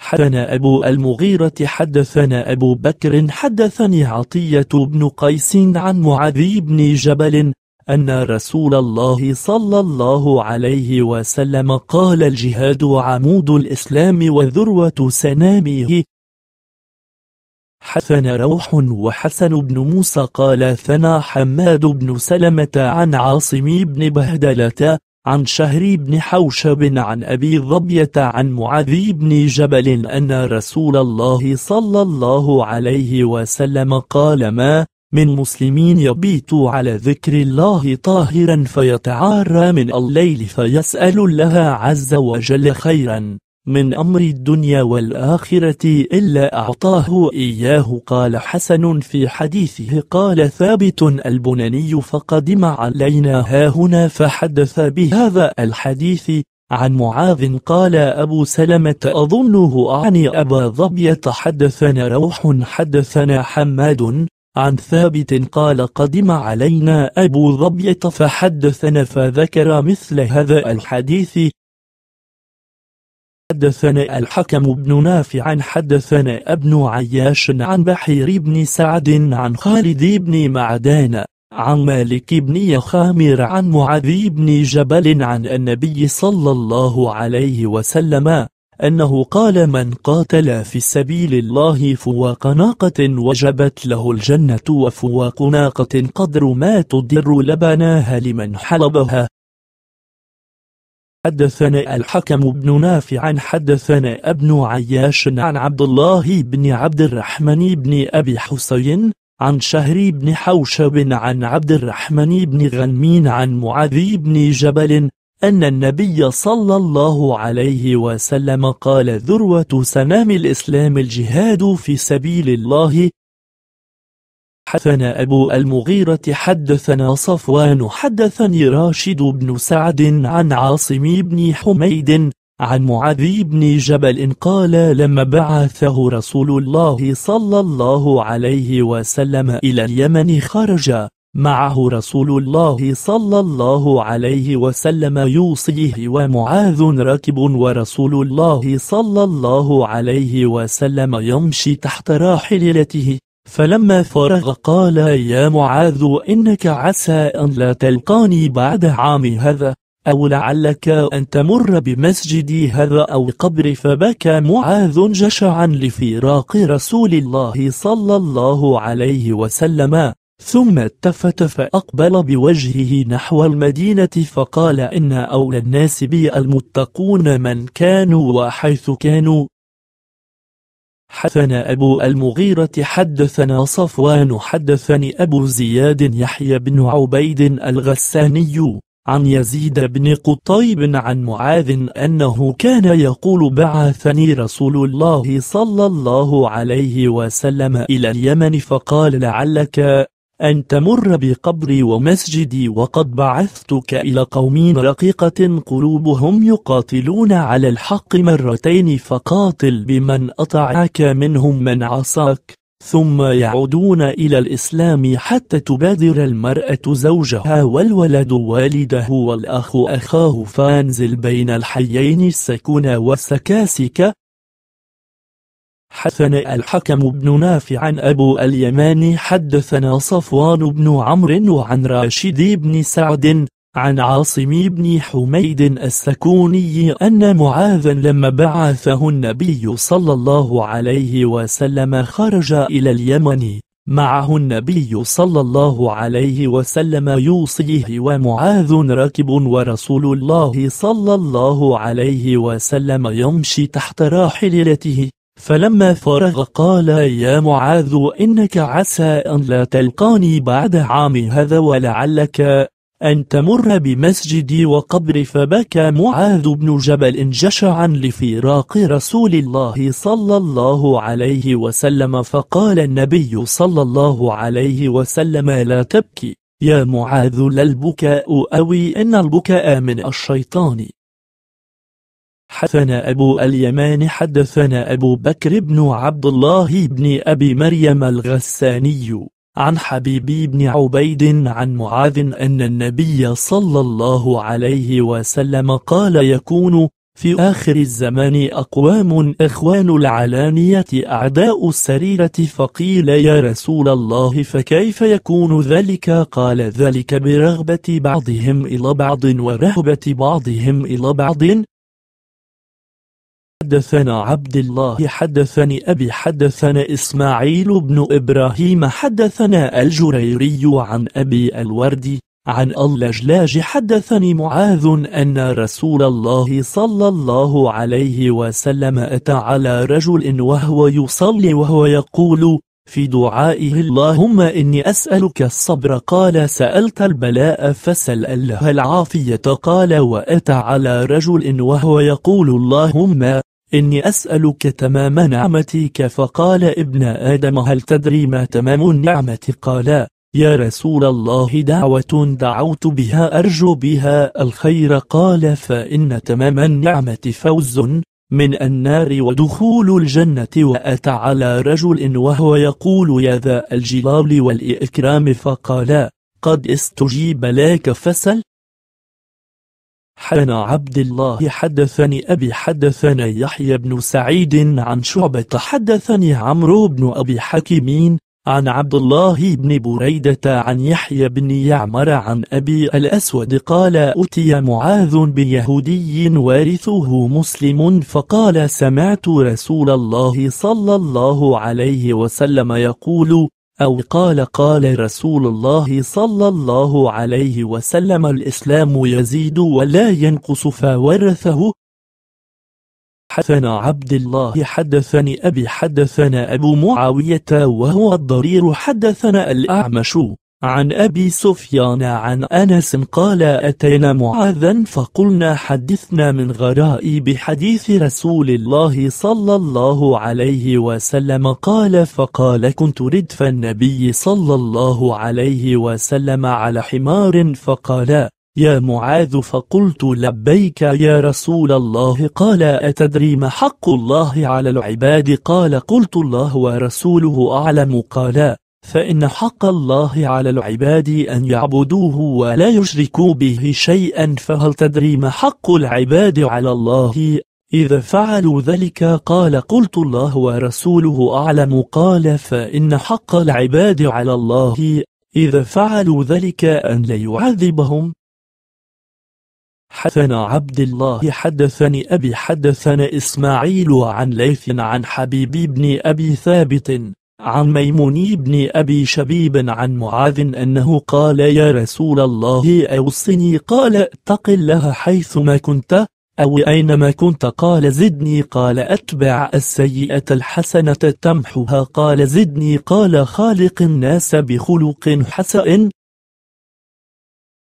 حدثنا أبو المغيرة حدثنا أبو بكر حدثني عطية بن قيس عن معاذ بن جبل أن رسول الله صلى الله عليه وسلم قال الجهاد عمود الإسلام وذروة سنامه حسن روح وحسن بن موسى قال ثنى حماد بن سلمة عن عاصم بن بهدلة عن شهري بن حوشب عن أبي ظبية عن معاذ بن جبل أن رسول الله صلى الله عليه وسلم قال ما من مسلمين يبيت على ذكر الله طاهرا فيتعارى من الليل فيسأل الله عز وجل خيرا من أمر الدنيا والآخرة إلا أعطاه إياه قال حسن في حديثه قال ثابت البناني فقدم علينا هاهنا فحدث بهذا الحديث عن معاذ قال أبو سلمة أظنه أعني أبا ظبية حدثنا روح حدثنا حماد عن ثابت قال قدم علينا أبو ظبية فحدثنا فذكر مثل هذا الحديث حدثنا الحكم بن نافع عن حدثنا ابن عياش عن بحير بن سعد عن خالد بن معدان عن مالك بن يخامر عن معاذ بن جبل عن النبي صلى الله عليه وسلم أنه قال من قاتل في سبيل الله فواق ناقة وجبت له الجنة وفواق ناقة قدر ما تدر لبناها لمن حلبها حدثنا الحكم بن نافع حدثنا ابن عياش عن عبد الله بن عبد الرحمن بن أبي حسين عن شهري بن حوشب عن عبد الرحمن بن غنمين عن معاذ بن جبل أن النبي صلى الله عليه وسلم قال ذروة سنام الإسلام الجهاد في سبيل الله حدثنا أبو المغيرة حدثنا صفوان حدثني راشد بن سعد عن عاصم بن حميد عن معاذ بن جبل قال لما بعثه رسول الله صلى الله عليه وسلم إلى اليمن خرج معه رسول الله صلى الله عليه وسلم يوصيه ومعاذ راكب ورسول الله صلى الله عليه وسلم يمشي تحت راحلته فلما فرغ قال يا معاذ إنك عسى أن لا تلقاني بعد عام هذا أو لعلك أن تمر بمسجدي هذا أو قبري فبكى معاذ جشعا لفراق رسول الله صلى الله عليه وسلم ثم التفت فأقبل بوجهه نحو المدينة فقال إن أولى الناس بي المتقون من كانوا وحيث كانوا حدثنا أبو المغيرة حدثنا صفوان حدثني أبو زياد يحيى بن عبيد الغساني عن يزيد بن قطيب عن معاذ أنه كان يقول بعثني رسول الله صلى الله عليه وسلم إلى اليمن فقال لعلك أن تمر بقبري ومسجدي وقد بعثتك إلى قوم رقيقة قلوبهم يقاتلون على الحق مرتين فقاتل بمن أطعك منهم من عصاك ثم يعودون إلى الإسلام حتى تبادر المرأة زوجها والولد والده والأخ أخاه فانزل بين الحيين السكون والسكاسك حدثنا الحكم بن نافع عن أبو اليمان حدثنا صفوان بن عمرو وعن راشد بن سعد عن عاصم بن حميد السكوني أن معاذا لما بعثه النبي صلى الله عليه وسلم خرج إلى اليمن معه النبي صلى الله عليه وسلم يوصيه ومعاذ راكب ورسول الله صلى الله عليه وسلم يمشي تحت راحلته فلما فرغ قال يا معاذ إنك عسى أن لا تلقاني بعد عام هذا ولعلك أن تمر بمسجدي وقبري فبكى معاذ بن جبل جشعا لفراق رسول الله صلى الله عليه وسلم فقال النبي صلى الله عليه وسلم لا تبكي يا معاذ لا البكاء أوي إن البكاء من الشيطان حدثنا أبو اليمان حدثنا أبو بكر بن عبد الله بن أبي مريم الغساني عن حبيبي بن عبيد عن معاذ أن النبي صلى الله عليه وسلم قال يكون في آخر الزمان أقوام إخوان العلانية أعداء السريرة فقيل يا رسول الله فكيف يكون ذلك قال ذلك برغبة بعضهم إلى بعض ورهبة بعضهم إلى بعض حدثنا عبد الله حدثني أبي حدثنا إسماعيل بن إبراهيم حدثنا الجريري عن أبي الورد عن اللجلاج حدثني معاذ أن رسول الله صلى الله عليه وسلم أتى على رجل وهو يصلي وهو يقول في دعائه اللهم إني أسألك الصبر قال سألت البلاء فسل الله العافية قال وأتى على رجل وهو يقول اللهم إني أسألك تمام نعمتك فقال ابن آدم هل تدري ما تمام النعمة قال يا رسول الله دعوة دعوت بها أرجو بها الخير قال فإن تمام النعمة فوز من النار ودخول الجنة وأتى على رجل وهو يقول يا ذا الجلال والإكرام فقال قد استجيب لك فسل حدثنا عبد الله حدثني أبي حدثنا يحيى بن سعيد عن شعبة حدثني عمرو بن أبي حكيمين عن عبد الله بن بريدة عن يحيى بن يعمر عن أبي الأسود قال أتي معاذ بيهودي وارثه مسلم فقال سمعت رسول الله صلى الله عليه وسلم يقول أو قال قال رسول الله صلى الله عليه وسلم الإسلام يزيد ولا ينقص فورثه حدثنا عبد الله حدثني أبي حدثنا أبو معاوية وهو الضرير حدثنا الأعمش عن أبي سفيان عن أنس قال أتينا معاذا فقلنا حدثنا من غرائب حديث رسول الله صلى الله عليه وسلم قال فقال كنت ردف النبي صلى الله عليه وسلم على حمار فقال يا معاذ فقلت لبيك يا رسول الله قال أتدري ما حق الله على العباد قال قلت الله ورسوله أعلم قال فإن حق الله على العباد أن يعبدوه ولا يشركوا به شيئا فهل تدري ما حق العباد على الله؟ إذا فعلوا ذلك قال قلت الله ورسوله أعلم قال فإن حق العباد على الله إذا فعلوا ذلك أن لا يعذبهم حدثنا عبد الله حدثني أبي حدثنا إسماعيل عن ليث عن حبيب بن أبي ثابت عن ميمون بن أبي شبيب عن معاذ أنه قال يا رسول الله أوصني قال اتق الله حيثما كنت أو أينما كنت قال زدني قال أتبع السيئة الحسنة تمحها قال زدني قال خالق الناس بخلق حسن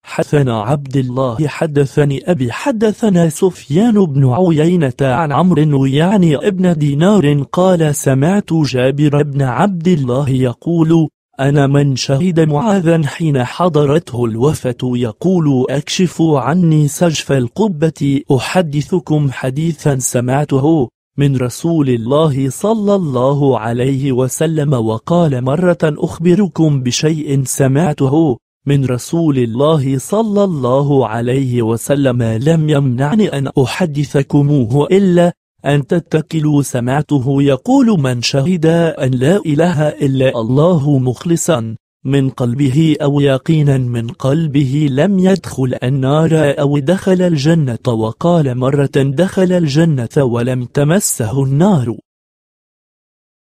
حدثنا عبد الله حدثني أبي حدثنا سفيان بن عيينة عن عمرو يعني ابن دينار قال سمعت جابر بن عبد الله يقول أنا من شهد معاذا حين حضرته الوفة يقول أكشفوا عني سجف القبة أحدثكم حديثا سمعته من رسول الله صلى الله عليه وسلم وقال مرة أخبركم بشيء سمعته من رسول الله صلى الله عليه وسلم لم يمنعني أن أحدثكموه إلا أن تتكلوا سمعته يقول من شهد أن لا إله إلا الله مخلصا من قلبه أو يقينا من قلبه لم يدخل النار أو دخل الجنة وقال مرة دخل الجنة ولم تمسه النار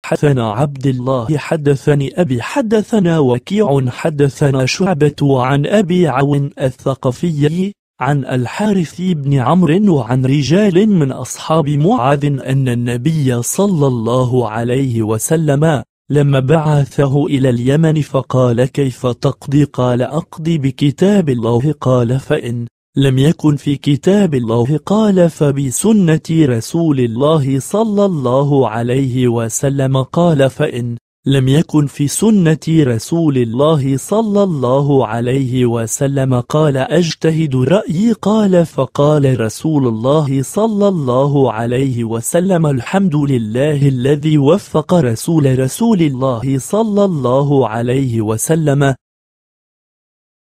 حدثنا عبد الله حدثني أبي حدثنا وكيع حدثنا شعبة عن أبي عون الثقفي عن الحارث بن عمرو وعن رجال من أصحاب معاذ أن النبي صلى الله عليه وسلم لما بعثه إلى اليمن فقال كيف تقضي قال أقضي بكتاب الله قال فإن لم يكن في كتاب الله قال فبسنة رسول الله صلى الله عليه وسلم قال فإن لم يكن في سنة رسول الله صلى الله عليه وسلم قال أجتهد رأيي قال فقال رسول الله صلى الله عليه وسلم الحمد لله الذي وفق رسول رسول الله صلى الله عليه وسلم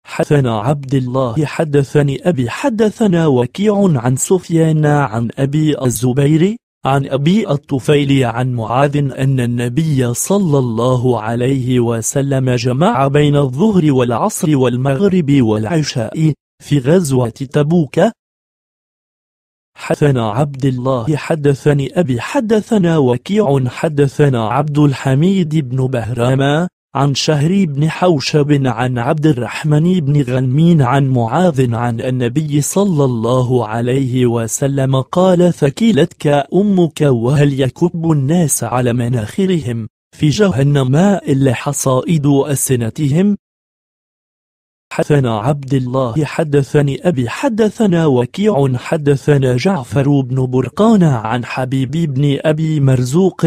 حدثنا عبد الله حدثني أبي حدثنا وكيع عن سفيان عن أبي الزبير عن أبي الطفيل عن معاذ أن النبي صلى الله عليه وسلم جمع بين الظهر والعصر والمغرب والعشاء في غزوة تبوك حدثنا عبد الله حدثني أبي حدثنا وكيع حدثنا عبد الحميد بن بهرام عن شهري بن حوشب عن عبد الرحمن بن غنمين عن معاذ عن النبي صلى الله عليه وسلم قال ثكلتك أمك وهل يكب الناس على مناخرهم في جهنم إلا حصائد أسنتهم حدثنا عبد الله حدثني أبي حدثنا وكيع حدثنا جعفر بن برقان عن حبيب بن أبي مرزوق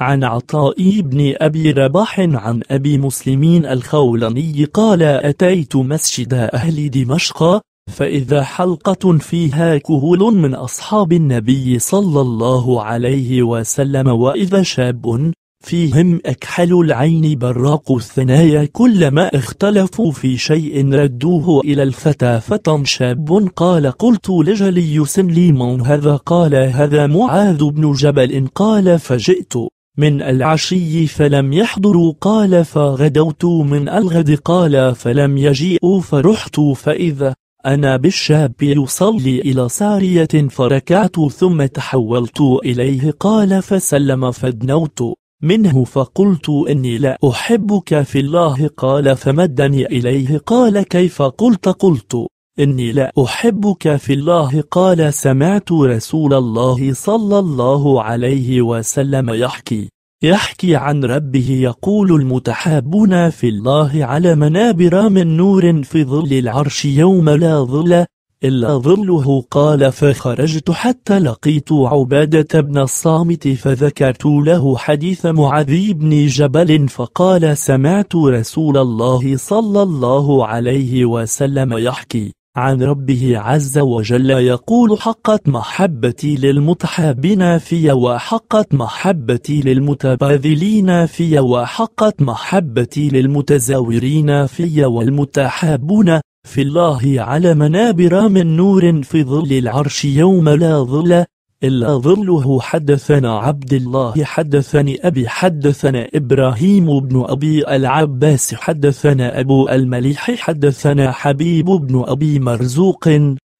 عن عطاء بن أبي رباح عن أبي مسلمين الخولاني قال أتيت مسجد أهل دمشق فإذا حلقة فيها كهول من أصحاب النبي صلى الله عليه وسلم وإذا شاب فيهم أكحل العين براق الثنايا كلما اختلفوا في شيء ردوه إلى الفتى فتى شاب قال قلت لجلي سن لي من هذا قال هذا معاذ بن جبل قال فجئت من العشي فلم يحضروا قال فغدوت من الغد قال فلم يجيئوا فرحت فإذا أنا بالشاب يصلي إلى سارية فركعت ثم تحولت إليه قال فسلم فدنوت منه فقلت إني لا أحبك في الله قال فمدني إليه قال كيف قلت قلت إني لا أحبك في الله قال سمعت رسول الله صلى الله عليه وسلم يحكي يحكي عن ربه يقول المتحابون في الله على منابر من نور في ظل العرش يوم لا ظل إلا ظله قال فخرجت حتى لقيت عبادة بن الصامت فذكرت له حديث معاذ بن جبل فقال سمعت رسول الله صلى الله عليه وسلم يحكي عن ربه عز وجل يقول حقت محبتي للمتحابين في وحقت محبتي للمتباذلين في وحقت محبتي للمتزاورين في والمتحابون في الله على منابر من نور في ظل العرش يوم لا ظل إلا ظله حدثنا عبد الله حدثني أبي حدثنا إبراهيم بن أبي العباس حدثنا أبو المليح حدثنا حبيب بن أبي مرزوق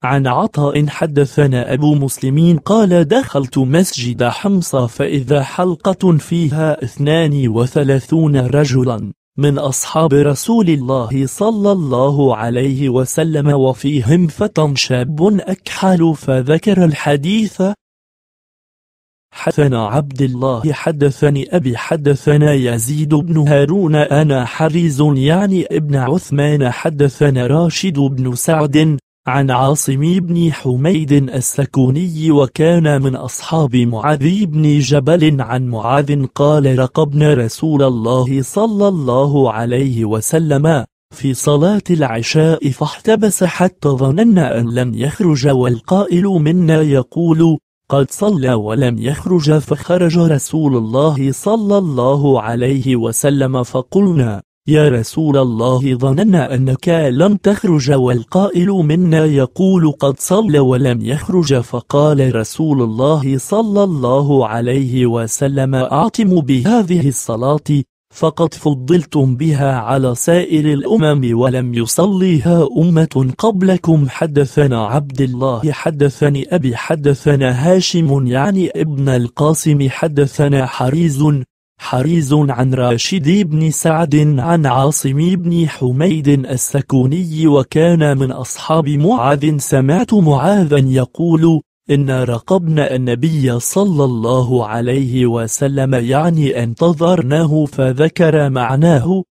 عن عطاء حدثنا أبو مسلمين قال دخلت مسجد حمص فإذا حلقة فيها اثنان وثلاثون رجلا من أصحاب رسول الله صلى الله عليه وسلم وفيهم فتى شاب أكحل فذكر الحديث حدثنا عبد الله حدثني أبي حدثنا يزيد بن هارون أنا حريز يعني ابن عثمان حدثنا راشد بن سعد عن عاصم بن حميد السكوني وكان من أصحاب معاذ بن جبل عن معاذ قال رقبنا رسول الله صلى الله عليه وسلم في صلاة العشاء فاحتبس حتى ظننا أن لن يخرج والقائل منا يقول قد صلى ولم يخرج فخرج رسول الله صلى الله عليه وسلم فقلنا يا رسول الله ظننا أنك لم تخرج والقائل منا يقول قد صلى ولم يخرج فقال رسول الله صلى الله عليه وسلم أعتم بهذه الصلاة فقد فضلتم بها على سائر الأمم ولم يصليها أمة قبلكم حدثنا عبد الله حدثني أبي حدثنا هاشم يعني ابن القاسم حدثنا حريز حريز عن راشد بن سعد عن عاصم بن حميد السكوني وكان من أصحاب معاذ سمعت معاذا يقول إن رقبنا النبي صلى الله عليه وسلم يعني انتظرناه فذكر معناه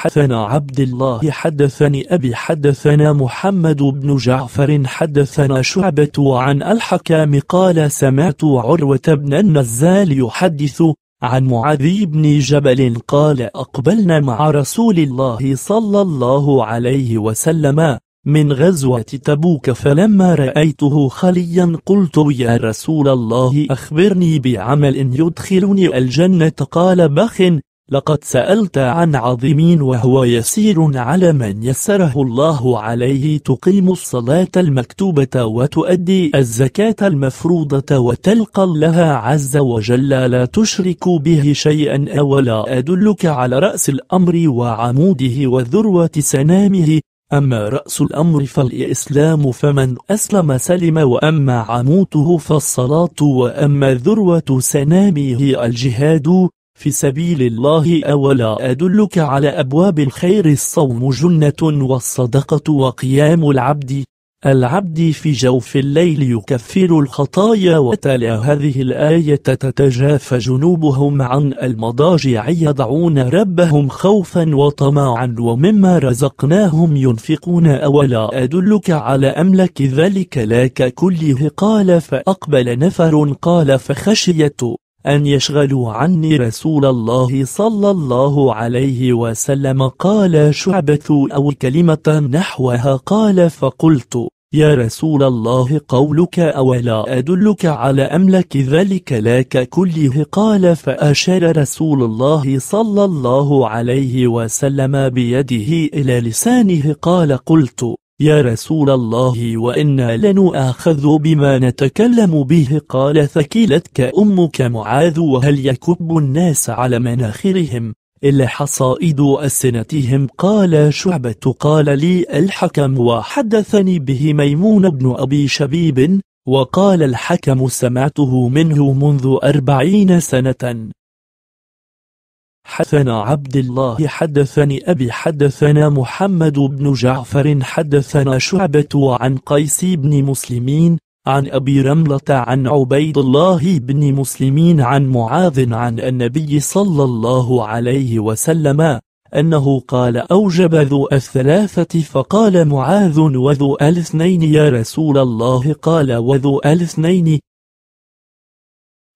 حدثنا عبد الله حدثني أبي حدثنا محمد بن جعفر حدثنا شعبة عن الحكام قال سمعت عروة بن النزال يحدث عن معاذ بن جبل قال أقبلنا مع رسول الله صلى الله عليه وسلم من غزوة تبوك فلما رأيته خليا قلت يا رسول الله أخبرني بعمل يدخلني الجنة قال بخ لقد سألت عن عظيم وهو يسير على من يسره الله عليه تقيم الصلاة المكتوبة وتؤدي الزكاة المفروضة وتلقى الله عز وجل لا تشرك به شيئا أولا أدلك على رأس الأمر وعموده وذروة سنامه أما رأس الأمر فالإسلام فمن أسلم سلم وأما عموته فالصلاة وأما ذروة سنامه الجهاد في سبيل الله أولا أدلك على أبواب الخير الصوم جنة والصدقة وقيام العبد العبد في جوف الليل يكفر الخطايا وتلا هذه الآية تتجافى جنوبهم عن المضاجع يدعون ربهم خوفا وطمعا ومما رزقناهم ينفقون أولا أدلك على أملك ذلك لك كله قال فأقبل نفر قال فخشيت أن يشغلوا عني رسول الله صلى الله عليه وسلم قال شعبة أو كلمة نحوها قال فقلت يا رسول الله قولك أولا أدلك على أملك ذلك لك كله قال فأشار رسول الله صلى الله عليه وسلم بيده إلى لسانه قال قلت يا رسول الله وإنا لنؤاخذ بما نتكلم به قال ثكلتك أمك معاذ وهل يكب الناس على مناخرهم الحصائد ألسنتهم قال شعبة قال لي الحكم وحدثني به ميمون بن أبي شبيب وقال الحكم سمعته منه منذ أربعين سنة حدثنا عبد الله حدثني أبي حدثنا محمد بن جعفر حدثنا شعبة عن قيس بن مسلمين عن أبي رملة عن عبيد الله بن مسلمين عن معاذ عن النبي صلى الله عليه وسلم أنه قال أوجب ذو الثلاثة فقال معاذ وذو الاثنين يا رسول الله قال وذو الاثنين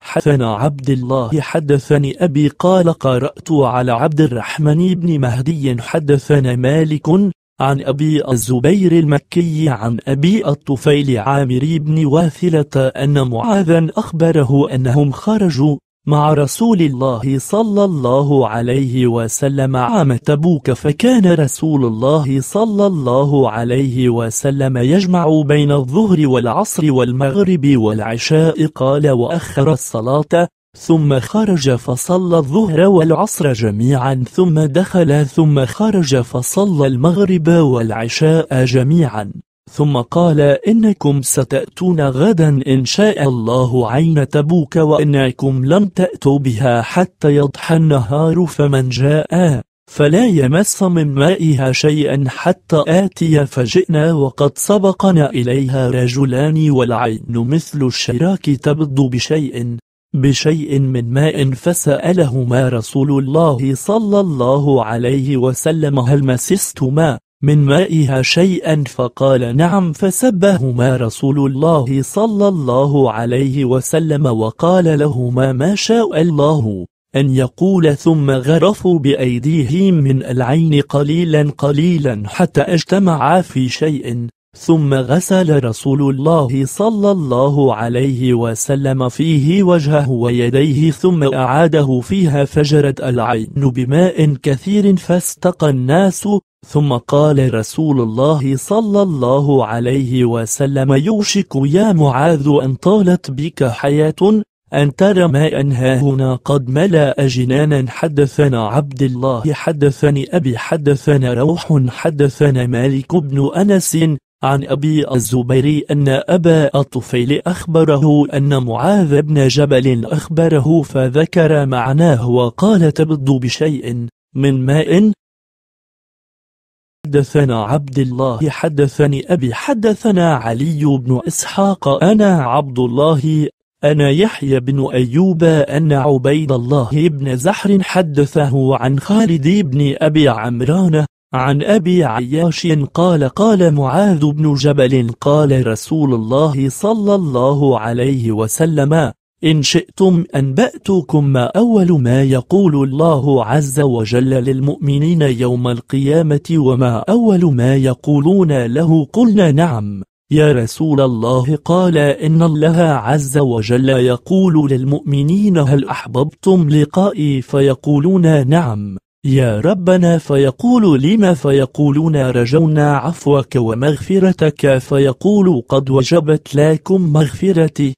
حدثنا عبد الله حدثني أبي قال قرأت على عبد الرحمن بن مهدي حدثنا مالك عن أبي الزبير المكي عن أبي الطفيل عامر بن واثلة أن معاذا أخبره أنهم خرجوا مع رسول الله صلى الله عليه وسلم عام تبوك فكان رسول الله صلى الله عليه وسلم يجمع بين الظهر والعصر والمغرب والعشاء قال وأخر الصلاة ثم خرج فصلى الظهر والعصر جميعا ثم دخل ثم خرج فصلى المغرب والعشاء جميعا ثم قال إنكم ستأتون غدا إن شاء الله عين تبوك وإنكم لم تأتوا بها حتى يضحى النهار فمن جاء فلا يمس من مائها شيئا حتى آتي فجئنا وقد سبقنا إليها رجلان والعين مثل الشراك تبض بشيء بشيء من ماء فسألهما رسول الله صلى الله عليه وسلم هل مسستما من مائها شيئا فقال نعم فسبهما رسول الله صلى الله عليه وسلم وقال لهما ما شاء الله أن يقول ثم غرفوا بأيديهم من العين قليلا قليلا حتى اجتمعا في شيء ثم غسل رسول الله صلى الله عليه وسلم فيه وجهه ويديه ثم أعاده فيها فجرت العين بماء كثير فاستقى الناس ثم قال رسول الله صلى الله عليه وسلم يوشك يا معاذ أن طالت بك حياة أن ترى ما هنا قد ملأ جنانا حدثنا عبد الله حدثني أبي حدثنا روح حدثنا مالك بن أنس عن أبي الزبير أن أبا الطفيل أخبره أن معاذ بن جبل أخبره فذكر معناه وقال تبدو بشيء من ماء حدثنا عبد الله حدثني أبي حدثنا علي بن إسحاق أنا عبد الله أنا يحيى بن أيوب أن عبيد الله بن زحر حدثه عن خالد بن أبي عمران عن أبي عياش قال قال معاذ بن جبل قال رسول الله صلى الله عليه وسلم إن شئتم أنبأتكم ما أول ما يقول الله عز وجل للمؤمنين يوم القيامة وما أول ما يقولون له قلنا نعم يا رسول الله قال إن الله عز وجل يقول للمؤمنين هل أحببتم لقائي فيقولون نعم يا ربنا فيقول لما فيقولون رجونا عفوك ومغفرتك فيقول قد وجبت لكم مغفرتي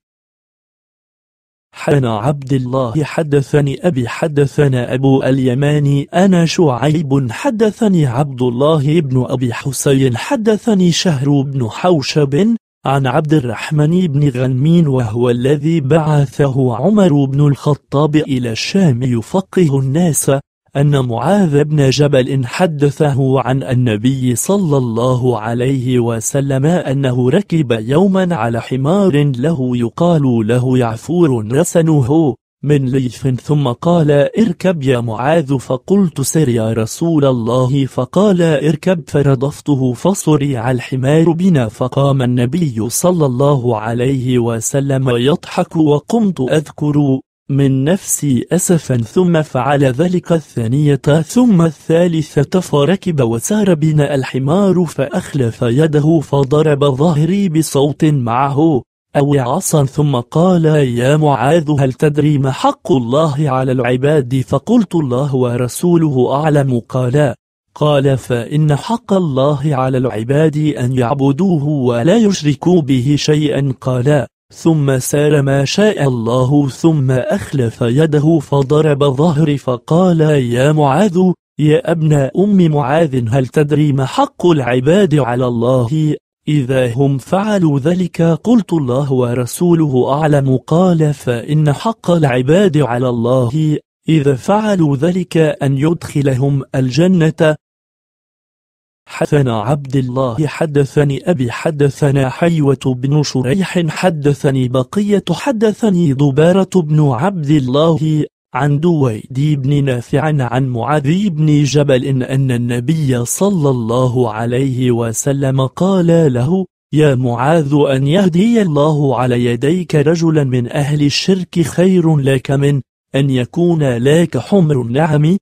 حنا عبد الله حدثني أبي حدثنا أبو اليماني أنا شعيب حدثني عبد الله بن أبي حسين حدثني شهر بن حوشب عن عبد الرحمن بن غنمين وهو الذي بعثه عمر بن الخطاب إلى الشام يفقه الناس أن معاذ بن جبل حدثه عن النبي صلى الله عليه وسلم أنه ركب يوما على حمار له يقال له يعفور رسنه من ليف ثم قال اركب يا معاذ فقلت سر يا رسول الله فقال اركب فرضفته فصرع الحمار بنا فقام النبي صلى الله عليه وسلم يضحك وقمت أذكر من نفسي أسفا ثم فعل ذلك الثانية ثم الثالثة فركب وسار بنا الحمار فأخلف يده فضرب ظهري بصوت معه أو عصا ثم قال يا معاذ هل تدري ما حق الله على العباد فقلت الله ورسوله أعلم قال قال فإن حق الله على العباد أن يعبدوه ولا يشركوا به شيئا قال ثم سار ما شاء الله ثم أخلف يده فضرب ظهري فقال يا معاذ يا ابن أم معاذ هل تدري ما حق العباد على الله إذا هم فعلوا ذلك قلت الله ورسوله أعلم قال فإن حق العباد على الله إذا فعلوا ذلك أن يدخلهم الجنة حدثنا عبد الله حدثني أبي حدثنا حيوة بن شريح حدثني بقية حدثني ضبارة بن عبد الله عن دويد بن نافع عن معاذ بن جبل إن, أن النبي صلى الله عليه وسلم قال له يا معاذ أن يهدي الله على يديك رجلا من أهل الشرك خير لك من أن يكون لك حمر النعم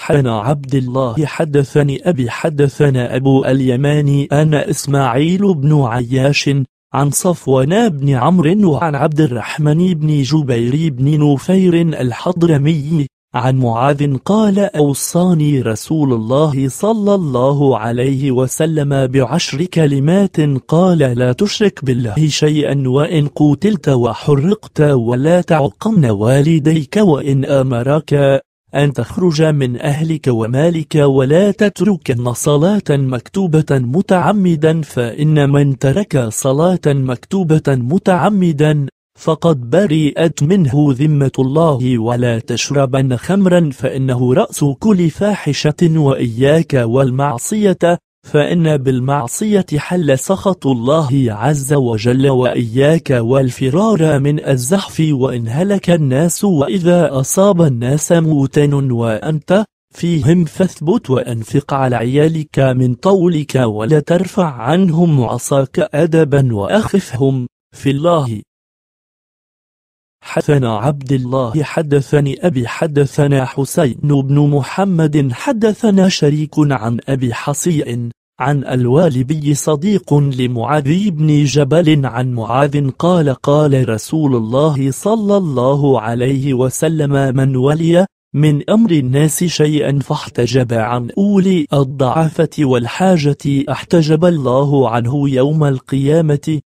حنا عبد الله حدثني أبي حدثنا أبو اليماني أنا إسماعيل بن عياش عن صفوان بن عمرو وعن عبد الرحمن بن جبير بن نفير الحضرمي عن معاذ قال أوصاني رسول الله صلى الله عليه وسلم بعشر كلمات قال لا تشرك بالله شيئا وإن قتلت وحرقت ولا تعقمن والديك وإن أمرك أن تخرج من أهلك ومالك ولا تتركن صلاة مكتوبة متعمدا فإن من ترك صلاة مكتوبة متعمدا فقد برئت منه ذمة الله ولا تشربن خمرا فإنه رأس كل فاحشة وإياك والمعصية فإن بالمعصية حل سخط الله عز وجل وإياك والفرار من الزحف وإن هلك الناس وإذا أصاب الناس موتن وأنت فيهم فاثبت وأنفق على عيالك من طولك ولا ترفع عنهم عصاك أدبا وأخفهم في الله حدثنا عبد الله حدثني أبي حدثنا حسين بن محمد حدثنا شريك عن أبي حصيء عن الوالبي صديق لمعاذ بن جبل عن معاذ قال قال رسول الله صلى الله عليه وسلم من ولي من أمر الناس شيئا فاحتجب عن أولي الضعفة والحاجة احتجب الله عنه يوم القيامة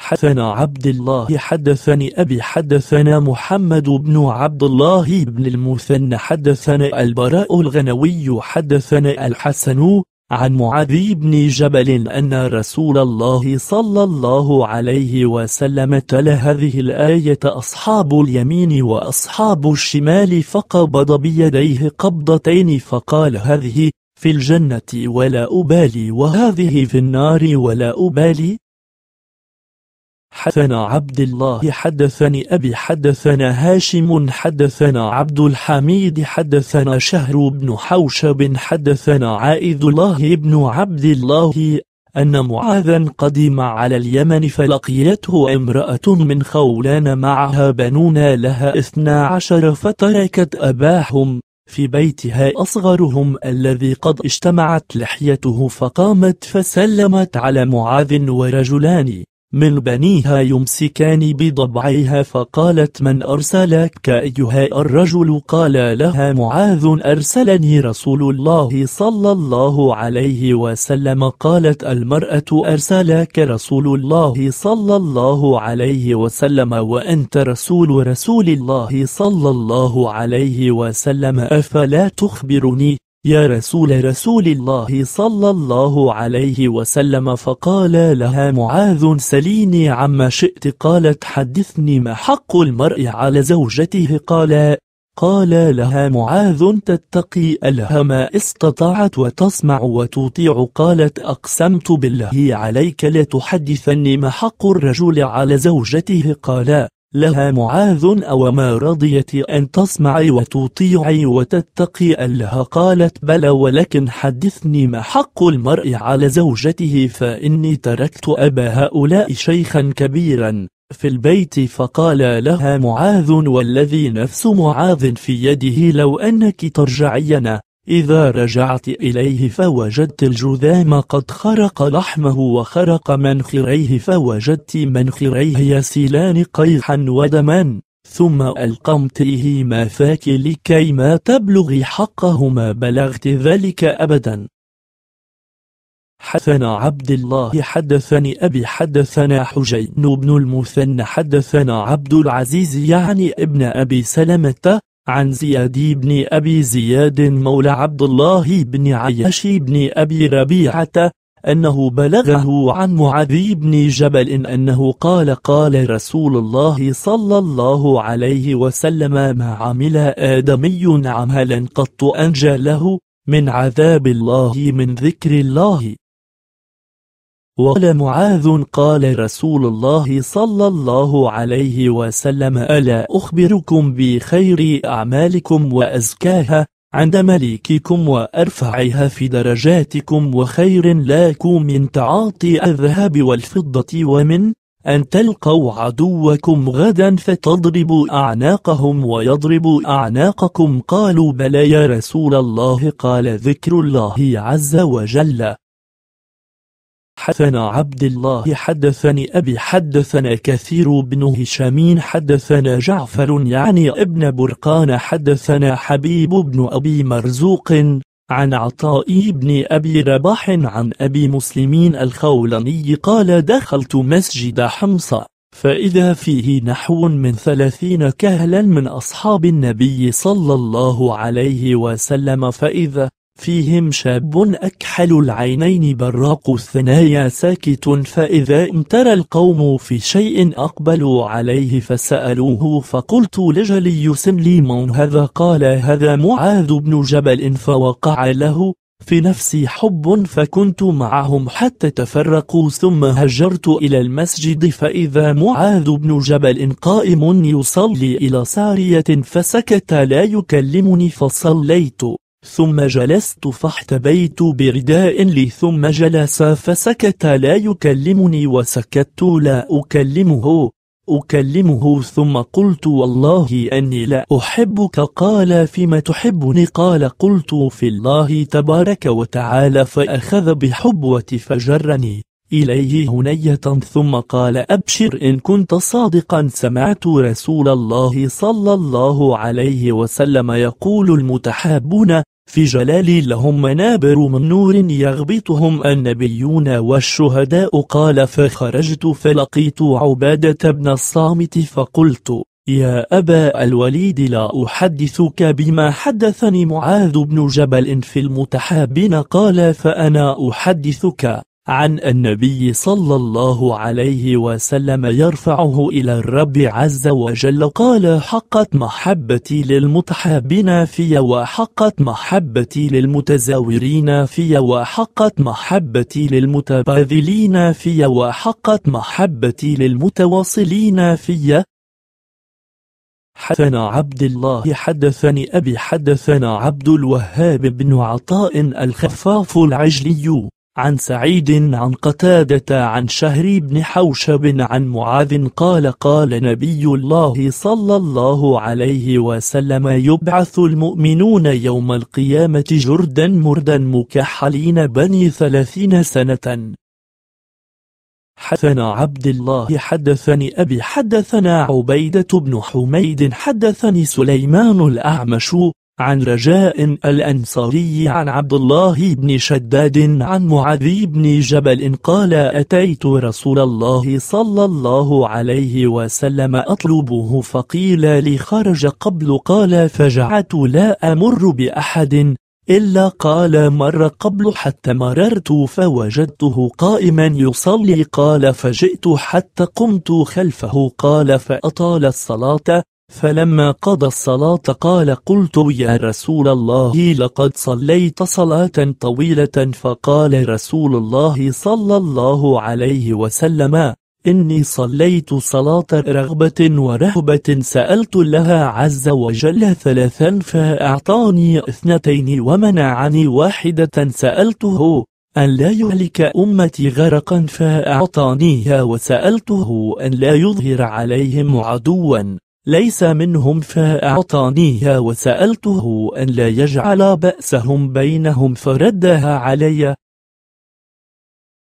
حدثنا عبد الله حدثني أبي حدثنا محمد بن عبد الله بن المثنى حدثنا البراء الغنوي حدثنا الحسن عن معاذ بن جبل أن رسول الله صلى الله عليه وسلم تلا هذه الآية أصحاب اليمين وأصحاب الشمال فقبض بيديه قبضتين فقال هذه في الجنة ولا أبالي وهذه في النار ولا أبالي حدثنا عبد الله حدثني أبي حدثنا هاشم حدثنا عبد الحميد حدثنا شهر بن حوشب حدثنا عائذ الله بن عبد الله أن معاذا قدم على اليمن فلقيته امرأة من خولان معها بنون لها اثنا عشر فتركت أباهم في بيتها أصغرهم الذي قد اجتمعت لحيته فقامت فسلمت على معاذ ورجلان من بنيها يمسكان بضبعيها فقالت من أرسلك أيها الرجل قال لها معاذ أرسلني رسول الله صلى الله عليه وسلم قالت المرأة أرسلك رسول الله صلى الله عليه وسلم وأنت رسول رسول الله صلى الله عليه وسلم أفلا تخبرني يا رسول رسول الله صلى الله عليه وسلم فقال لها معاذ سليني عما شئت قالت حدثني ما حق المرء على زوجته قال قال لها معاذ تتقي ألها ما استطعت وتسمع وتطيع قالت أقسمت بالله عليك لتحدثني ما حق الرجل على زوجته قال لها معاذ أو ما رضيت أن تسمعي وتطيعي وتتقي الله قالت بلى ولكن حدثني ما حق المرء على زوجته فإني تركت أبا هؤلاء شيخا كبيرا في البيت فقال لها معاذ والذي نفس معاذ في يده لو أنك ترجعين إذا رجعت إليه فوجدت الجذام قد خرق لحمه وخرق منخريه فوجدت منخريه يسيلان قيحا ودما ثم ما فاك لكي ما تبلغي حقهما بلغت ذلك أبدا حدثنا عبد الله حدثني أبي حدثنا حجين بن المثنى حدثنا عبد العزيز يعني ابن أبي سلمة عن زياد بن أبي زياد مولى عبد الله بن عياش بن أبي ربيعة أنه بلغه عن معاذ بن جبل أنه قال قال رسول الله صلى الله عليه وسلم ما عمل آدمي عملا قط أنجى له من عذاب الله من ذكر الله وقال معاذ قال رسول الله صلى الله عليه وسلم ألا أخبركم بخير أعمالكم وأزكاها عند مليككم وأرفعها في درجاتكم وخير لكم من تعاطي الذهب والفضة ومن أن تلقوا عدوكم غدا فتضربوا أعناقهم ويضربوا أعناقكم قالوا بلى يا رسول الله قال ذكر الله عز وجل حدثنا عبد الله حدثني أبي حدثنا كثير بن هشام حدثنا جعفر يعني ابن برقان حدثنا حبيب بن أبي مرزوق عن عطاء بن أبي رباح عن أبي مسلمين الخولني قال دخلت مسجد حمص فإذا فيه نحو من ثلاثين كهلا من أصحاب النبي صلى الله عليه وسلم فإذا فيهم شاب أكحل العينين براق الثنايا ساكت فإذا امترى القوم في شيء أقبلوا عليه فسألوه فقلت لجلي سم لي من هذا قال هذا معاذ بن جبل فوقع له في نفسي حب فكنت معهم حتى تفرقوا ثم هجرت إلى المسجد فإذا معاذ بن جبل قائم يصلي إلى سارية فسكت لا يكلمني فصليت ثم جلست فاحتبيت برداء لي ثم جلس فسكت لا يكلمني وسكت لا أكلمه أكلمه ثم قلت والله أني لا أحبك قال فيما تحبني قال قلت في الله تبارك وتعالى فأخذ بحبوتي فجرني إليه هنية ثم قال أبشر إن كنت صادقا سمعت رسول الله صلى الله عليه وسلم يقول المتحابون في جلالي لهم منابر من نور يغبطهم النبيون والشهداء قال فخرجت فلقيت عبادة بن الصامت فقلت يا أبا الوليد لا أحدثك بما حدثني معاذ بن جبل في المتحابين قال فأنا أحدثك عن النبي صلى الله عليه وسلم يرفعه إلى الرب عز وجل قال حقت محبتي للمتحابين في وحقت محبتي للمتزاورين في وحقت محبتي للمتباذلين في وحقت محبتي للمتواصلين في حدثنا عبد الله حدثني أبي حدثنا عبد الوهاب بن عطاء الخفاف العجلي عن سعيد عن قتادة عن شهر بن حوشب عن معاذ قال قال نبي الله صلى الله عليه وسلم يبعث المؤمنون يوم القيامة جردا مردا مكحلين بني ثلاثين سنة حدثنا عبد الله حدثني أبي حدثنا عبيدة بن حميد حدثني سليمان الأعمش عن رجاء الأنصاري عن عبد الله بن شداد عن معاذ بن جبل قال أتيت رسول الله صلى الله عليه وسلم أطلبه فقيل لي خرج قبل قال فجعت لا أمر بأحد إلا قال مر قبل حتى مررت فوجدته قائما يصلي قال فجئت حتى قمت خلفه قال فأطال الصلاة فلما قضى الصلاة قال قلت يا رسول الله لقد صليت صلاة طويلة فقال رسول الله صلى الله عليه وسلم إني صليت صلاة رغبة ورهبة سألت لها عز وجل ثلاثا فأعطاني اثنتين ومنعني واحدة سألته أن لا يهلك أمتي غرقا فأعطانيها وسألته أن لا يظهر عليهم عدوا ليس منهم فأعطانيها وسألته أن لا يجعل بأسهم بينهم فردها علي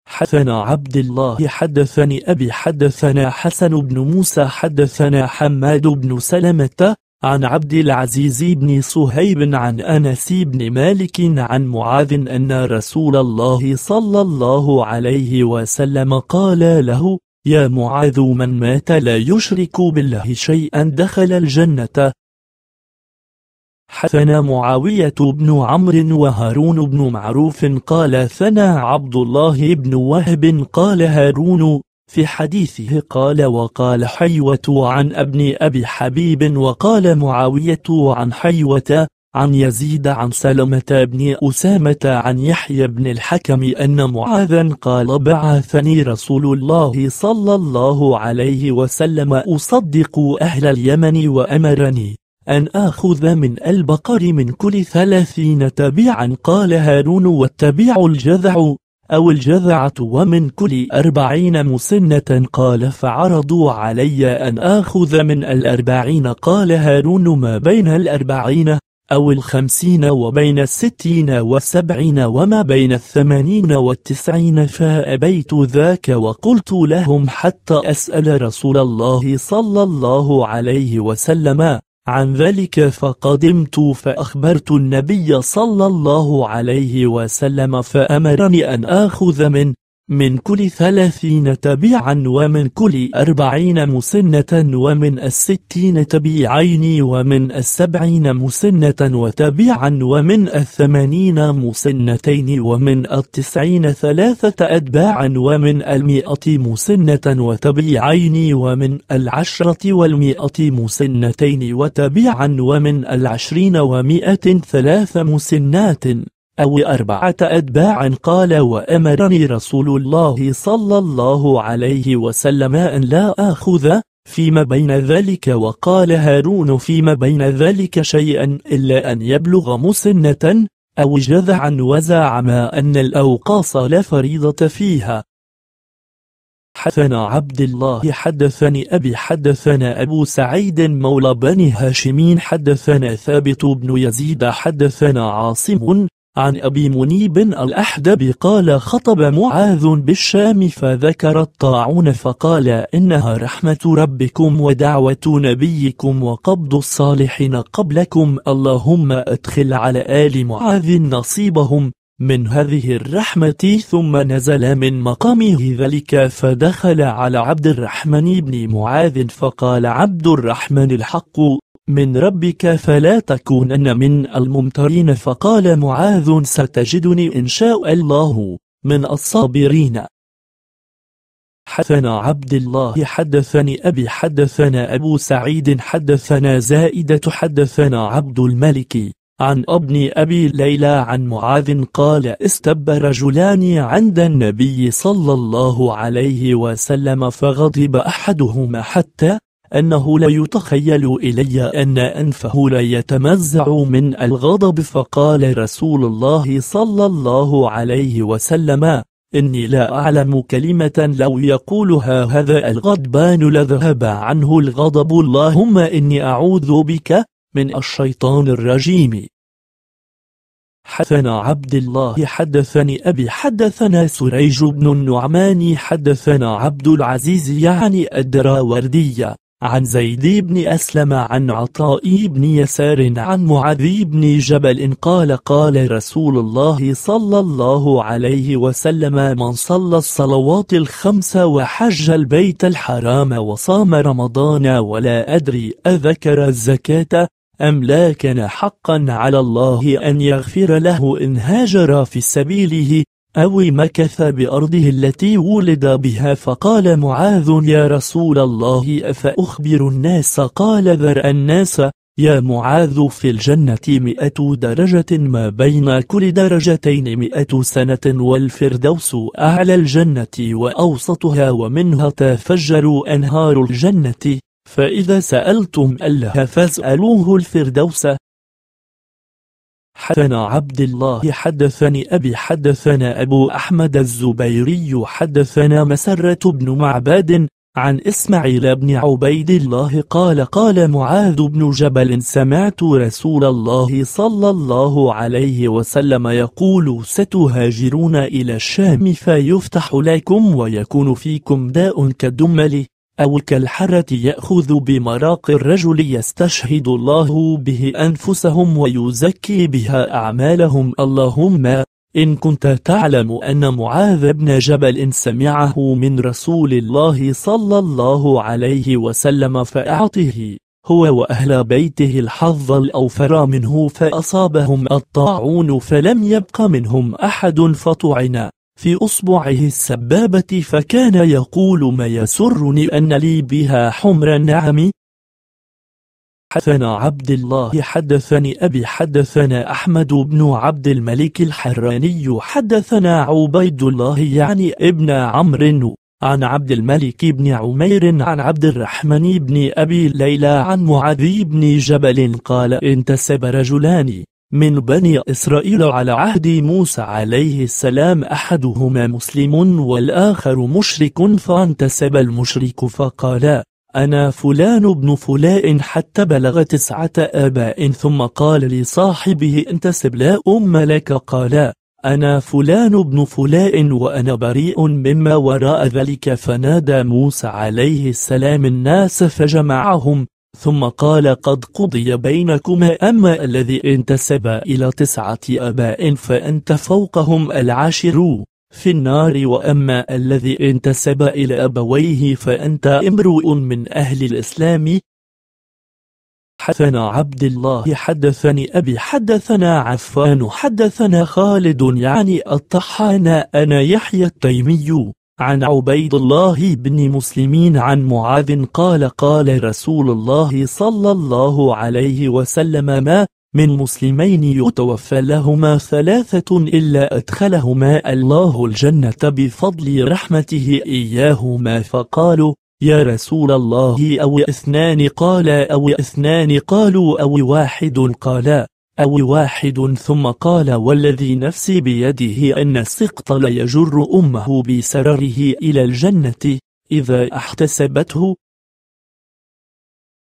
حدثنا عبد الله حدثني أبي حدثنا حسن بن موسى حدثنا حماد بن سلمة عن عبد العزيز بن صهيب عن أنس بن مالك عن معاذ أن رسول الله صلى الله عليه وسلم قال له يا معاذ من مات لا يشرك بالله شيئا دخل الجنة حثنا معاوية بن عمرو وهارون بن معروف قال ثنا عبد الله بن وهب قال هارون في حديثه قال وقال حيوة عن ابن أبي حبيب وقال معاوية عن حيوة عن يزيد عن سلمة بن أسامة عن يحيى بن الحكم أن معاذا قال بعثني رسول الله صلى الله عليه وسلم أصدق أهل اليمن وأمرني أن آخذ من البقر من كل ثلاثين تبيعا قال هارون والتبيع الجذع أو الجذعة ومن كل أربعين مسنة قال فعرضوا علي أن آخذ من الأربعين قال هارون ما بين الأربعين أو الخمسين وبين الستين والسبعين وما بين الثمانين والتسعين فأبيت ذاك وقلت لهم حتى أسأل رسول الله صلى الله عليه وسلم عن ذلك فقدمت فأخبرت النبي صلى الله عليه وسلم فأمرني أن آخذ من من كل ثلاثين تبيعا ومن كل أربعين مسنة ومن الستين تبيعين ومن السبعين مسنة وتبيعا ومن الثمانين مسنتين ومن التسعين ثلاثة أتباعا ومن المائة مسنة وتبيعين ومن العشرة والمئة مسنتين وتبيعا ومن العشرين ومئة ثلاث مسنات أو أربعة أتباع قال وأمرني رسول الله صلى الله عليه وسلم أن لا آخذ فيما بين ذلك وقال هارون فيما بين ذلك شيئا إلا أن يبلغ مسنة أو جذعا وزعم أن الأوقاص لا فريضة فيها حدثنا عبد الله حدثني أبي حدثنا أبو سعيد مولى بني هاشمين حدثنا ثابت بن يزيد حدثنا عاصم عن أبي منيب الأحدب قال خطب معاذ بالشام فذكر الطاعون فقال إنها رحمة ربكم ودعوة نبيكم وقبض الصالحين قبلكم اللهم أدخل على آل معاذ نصيبهم من هذه الرحمة ثم نزل من مقامه ذلك فدخل على عبد الرحمن بن معاذ فقال عبد الرحمن الحق من ربك فلا تكونن من الممترين فقال معاذ ستجدني إن شاء الله من الصابرين حدثنا عبد الله حدثني أبي حدثنا أبو سعيد حدثنا زائدة حدثنا عبد الملك عن ابن أبي ليلى عن معاذ قال استب رجلان عند النبي صلى الله عليه وسلم فغضب أحدهما حتى أنه لا يتخيل إلي أن أنفه لا يتمزع من الغضب فقال رسول الله صلى الله عليه وسلم إني لا أعلم كلمة لو يقولها هذا الغضبان لذهب عنه الغضب اللهم إني أعوذ بك من الشيطان الرجيم حدثنا عبد الله حدثني أبي حدثنا سريج بن النعمان حدثنا عبد العزيز يعني الدراوردية عن زيد بن أسلم عن عطاء بن يسار عن معاذ بن جبل قال قال رسول الله صلى الله عليه وسلم من صلى الصلوات الخمس وحج البيت الحرام وصام رمضان ولا أدري أذكر الزكاة أم لا كان حقا على الله أن يغفر له إن هاجر في سبيله أو مكث بأرضه التي ولد بها فقال معاذ يا رسول الله أفأخبر الناس قال ذر الناس يا معاذ في الجنة مئة درجة ما بين كل درجتين مئة سنة والفردوس أعلى الجنة وأوسطها ومنها تفجر أنهار الجنة فإذا سألتم الله فاسألوه الفردوس حدثنا عبد الله حدثني أبي حدثنا أبو أحمد الزبيري حدثنا مسرة بن معبد عن إسماعيل بن عبيد الله قال قال معاذ بن جبل سمعت رسول الله صلى الله عليه وسلم يقول ستهاجرون إلى الشام فيفتح لكم ويكون فيكم داء كالدمل أو كالحرة يأخذ بمراق الرجل يستشهد الله به أنفسهم ويزكي بها أعمالهم اللهم إن كنت تعلم أن معاذ بن جبل سمعه من رسول الله صلى الله عليه وسلم فأعطه هو وأهل بيته الحظ الأوفر منه فأصابهم الطاعون فلم يبق منهم أحد فطعنا في أصبعه السبابة فكان يقول ما يسرني أن لي بها حمر النعم حدثنا عبد الله حدثني أبي حدثنا أحمد بن عبد الملك الحراني حدثنا عبيد الله يعني ابن عمرو عن عبد الملك بن عمير عن عبد الرحمن بن أبي ليلى عن معاذ بن جبل قال انتسب رجلان من بني إسرائيل على عهد موسى عليه السلام أحدهما مسلم والآخر مشرك فانتسب المشرك فقال أنا فلان بن فلاء حتى بلغ تسعة آباء ثم قال لصاحبه انتسب لا أم لك قال أنا فلان بن فلاء وأنا بريء مما وراء ذلك فنادى موسى عليه السلام الناس فجمعهم ثم قال قد قضي بينكما أما الذي انتسب إلى تسعة أباء فأنت فوقهم العاشر في النار وأما الذي انتسب إلى أبويه فأنت امرؤ من أهل الإسلام حدثنا عبد الله حدثني أبي حدثنا عفان حدثنا خالد يعني الطحان أنا يحيى التيمي عن عبيد الله بن مسلمين عن معاذ قال قال رسول الله صلى الله عليه وسلم ما من مسلمين يتوفى لهما ثلاثة إلا أدخلهما الله الجنة بفضل رحمته إياهما فقالوا يا رسول الله أو اثنان قال أو اثنان قالوا أو واحد قالا أو واحد ثم قال والذي نفسي بيده أن السقط ليجر أمه بسرره إلى الجنة إذا احتسبته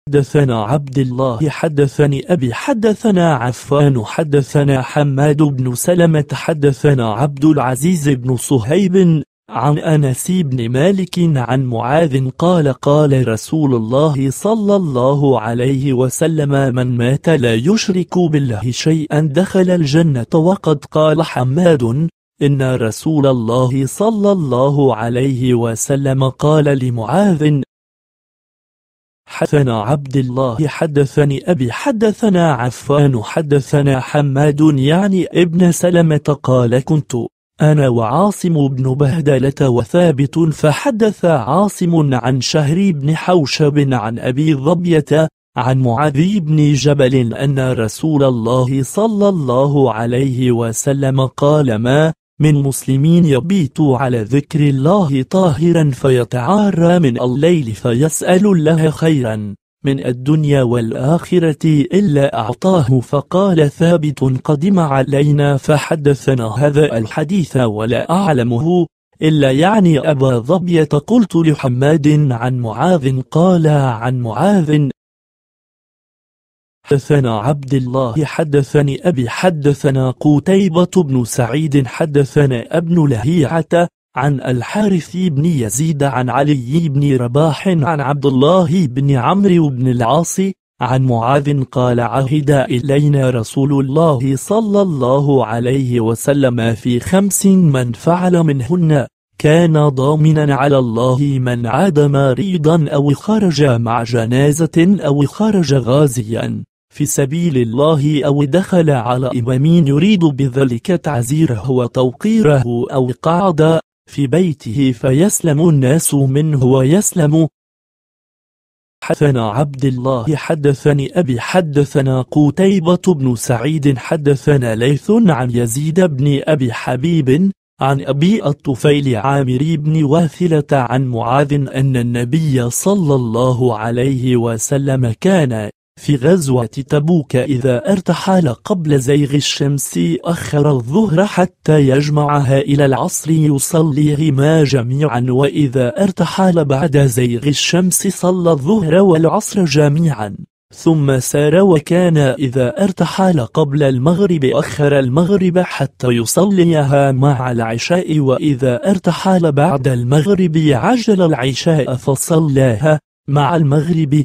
حدثنا عبد الله حدثني أبي حدثنا عفان حدثنا حماد بن سلمة حدثنا عبد العزيز بن صهيب عن أنس بن مالك عن معاذ قال قال رسول الله صلى الله عليه وسلم من مات لا يشرك بالله شيئا دخل الجنة وقد قال حماد إن رسول الله صلى الله عليه وسلم قال لمعاذ حدثنا عبد الله حدثني أبي حدثنا عفان حدثنا حماد يعني ابن سلمة قال كنت أنا وعاصم بن بهدلة وثابت فحدث عاصم عن شهر بن حوشب عن أبي ظبية عن معاذ بن جبل أن رسول الله صلى الله عليه وسلم قال ما من مسلمين يبيت على ذكر الله طاهرا فيتعارى من الليل فيسأل الله خيرا من الدنيا والآخرة إلا أعطاه فقال ثابت قدم علينا فحدثنا هذا الحديث ولا أعلمه إلا يعني أبا ظبية قلت لحماد عن معاذ قال عن معاذ حدثنا عبد الله حدثني أبي حدثنا قتيبة بن سعيد حدثنا ابن لهيعة عن الحارث بن يزيد عن علي بن رباح عن عبد الله بن عمرو بن العاص عن معاذ قال عهد إلينا رسول الله صلى الله عليه وسلم في خمس من فعل منهن كان ضامنا على الله من عاد مريضا أو خرج مع جنازة أو خرج غازيا في سبيل الله أو دخل على إمام يريد بذلك تعزيره وتوقيره أو قعد في بيته فيسلم الناس منه ويسلم حدثنا عبد الله حدثني أبي حدثنا قتيبة بن سعيد حدثنا ليث عن يزيد بن أبي حبيب عن أبي الطفيل عامر بن واثلة عن معاذ أن النبي صلى الله عليه وسلم كان في غزوة تبوك إذا ارتحل قبل زيغ الشمس أخر الظهر حتى يجمعها إلى العصر يصليهما جميعا وإذا ارتحل بعد زيغ الشمس صلى الظهر والعصر جميعا ثم سار وكان إذا ارتحل قبل المغرب أخر المغرب حتى يصليها مع العشاء وإذا ارتحل بعد المغرب عجل العشاء فصلاها مع المغرب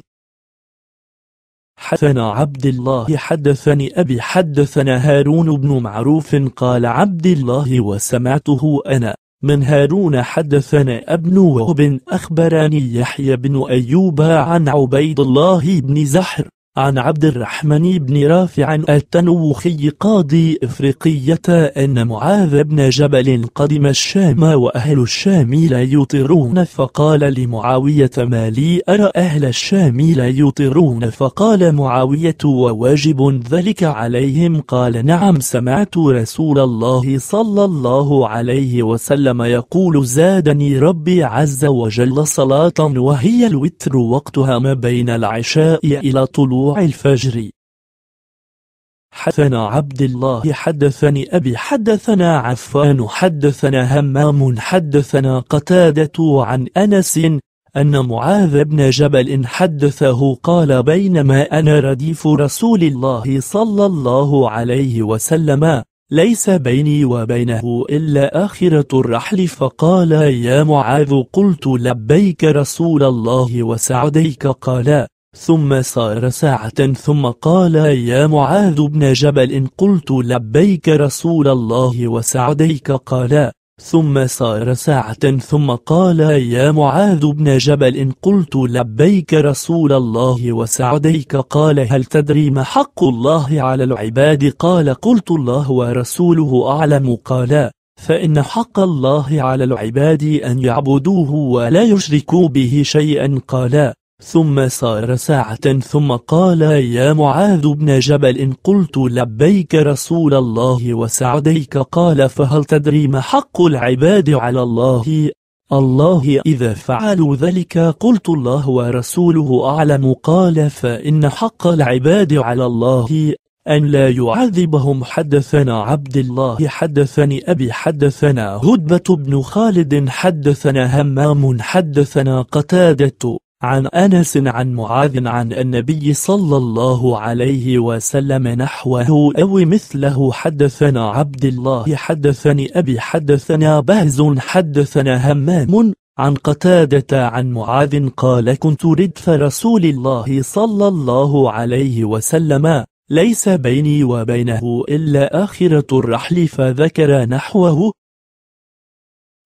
حدثنا عبد الله حدثني أبي حدثنا هارون بن معروف قال عبد الله وسمعته أنا من هارون حدثنا ابن وهب أخبرني يحيى بن أيوب عن عبيد الله بن زحر عن عبد الرحمن بن رافع التنوخي قاضي إفريقية أن معاذ بن جبل قدم الشام وأهل الشام لا يطرون فقال لمعاوية ما لي أرى أهل الشام لا يطرون فقال معاوية وواجب ذلك عليهم قال نعم سمعت رسول الله صلى الله عليه وسلم يقول زادني ربي عز وجل صلاة وهي الوتر وقتها ما بين العشاء إلى طلوع الفجر حدثنا عبد الله حدثني أبي حدثنا عفان حدثنا همام حدثنا قتادة عن أنس أن معاذ بن جبل حدثه قال بينما أنا رديف رسول الله صلى الله عليه وسلم ليس بيني وبينه إلا آخرة الرحل فقال يا معاذ قلت لبيك رسول الله وسعديك قال ثم صار ساعة ثم قال يا معاذ بن جبل قلت لبيك رسول الله وسعديك قال ثم صار ساعة ثم قال يا معاذ بن جبل قلت لبيك رسول الله وسعديك قال هل تدري ما حق الله على العباد قال قلت الله ورسوله أعلم قال فإن حق الله على العباد أن يعبدوه ولا يشركوا به شيئا قال ثم سار ساعة ثم قال يا معاذ بن جبل إن قلت لبيك رسول الله وسعديك قال فهل تدري ما حق العباد على الله؟ الله إذا فعلوا ذلك قلت الله ورسوله أعلم قال فإن حق العباد على الله أن لا يعذبهم حدثنا عبد الله حدثني أبي حدثنا هدبة بن خالد حدثنا همام حدثنا قتادة عن أنس عن معاذ عن النبي صلى الله عليه وسلم نحوه أو مثله حدثنا عبد الله حدثني أبي حدثنا بهز حدثنا همام عن قتادة عن معاذ قال كنت ردف رسول الله صلى الله عليه وسلم ليس بيني وبينه إلا آخرة الرحل فذكر نحوه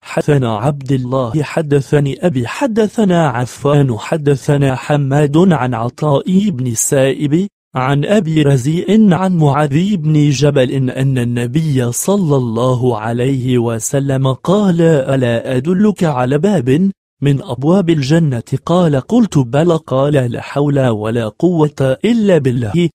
حدثنا عبد الله حدثني أبي حدثنا عفان حدثنا حماد عن عطاء بن السائب عن أبي رزيء عن معاذ بن جبل إن, أن النبي صلى الله عليه وسلم قال ألا أدلك على باب من أبواب الجنة قال قلت بلى قال لا حول ولا قوة إلا بالله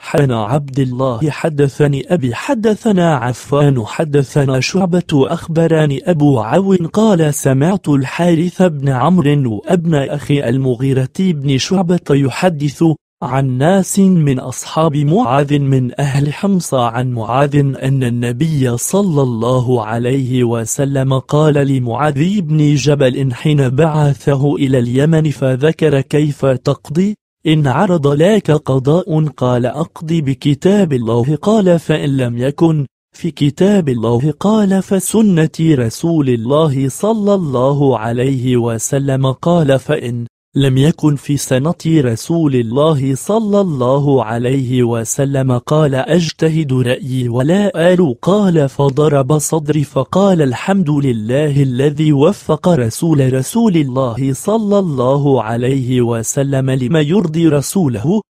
حنا عبد الله حدثني أبي حدثنا عفان حدثنا شعبة أخبرني أبو عون قال سمعت الحارث بن عمرو وابن أخي المغيرة بن شعبة يحدث عن ناس من أصحاب معاذ من أهل حمص عن معاذ أن النبي صلى الله عليه وسلم قال لمعاذ بن جبل حين بعثه إلى اليمن فذكر كيف تقضي إن عرض لك قضاء قال أقضي بكتاب الله قال فإن لم يكن في كتاب الله قال فسنة رسول الله صلى الله عليه وسلم قال فإن لم يكن في سنة رسول الله صلى الله عليه وسلم قال أجتهد رأيي ولا آل قال فضرب صدري فقال الحمد لله الذي وفق رسول رسول الله صلى الله عليه وسلم لما يرضي رسوله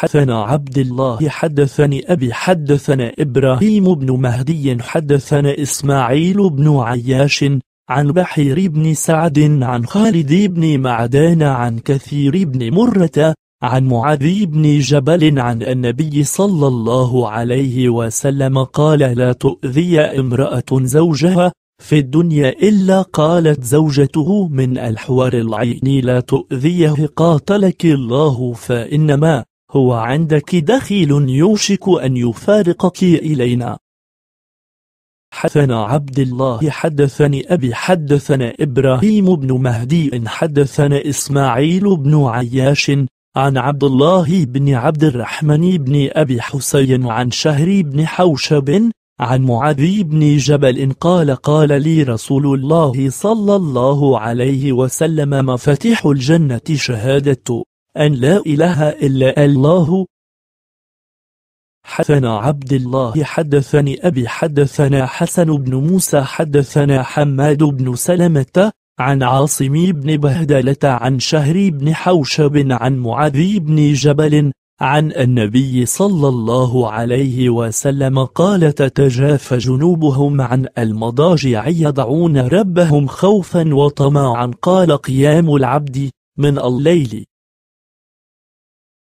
حدثنا عبد الله حدثني أبي حدثنا إبراهيم بن مهدي حدثنا إسماعيل بن عياش عن بحير بن سعد عن خالد بن معدان عن كثير بن مرة عن معاذ بن جبل عن النبي صلى الله عليه وسلم قال لا تؤذي امرأة زوجها في الدنيا إلا قالت زوجته من الحوار العين لا تؤذيه قاتلك الله فإنما هو عندك دخيل يوشك أن يفارقك إلينا حدثنا عبد الله حدثني أبي حدثنا إبراهيم بن مهدي حدثنا إسماعيل بن عياش عن عبد الله بن عبد الرحمن بن أبي حسين عن شهري بن حوشب عن معاذ بن جبل قال قال لي رسول الله صلى الله عليه وسلم مفاتيح الجنة شهادة أن لا إله إلا الله حدثنا عبد الله حدثني أبي حدثنا حسن بن موسى حدثنا حماد بن سلمة عن عاصم بن بهدلة عن شهر بن حوشب عن معاذ بن جبل عن النبي صلى الله عليه وسلم قال تتجافى جنوبهم عن المضاجع يدعون ربهم خوفا وطمعا قال قيام العبد من الليل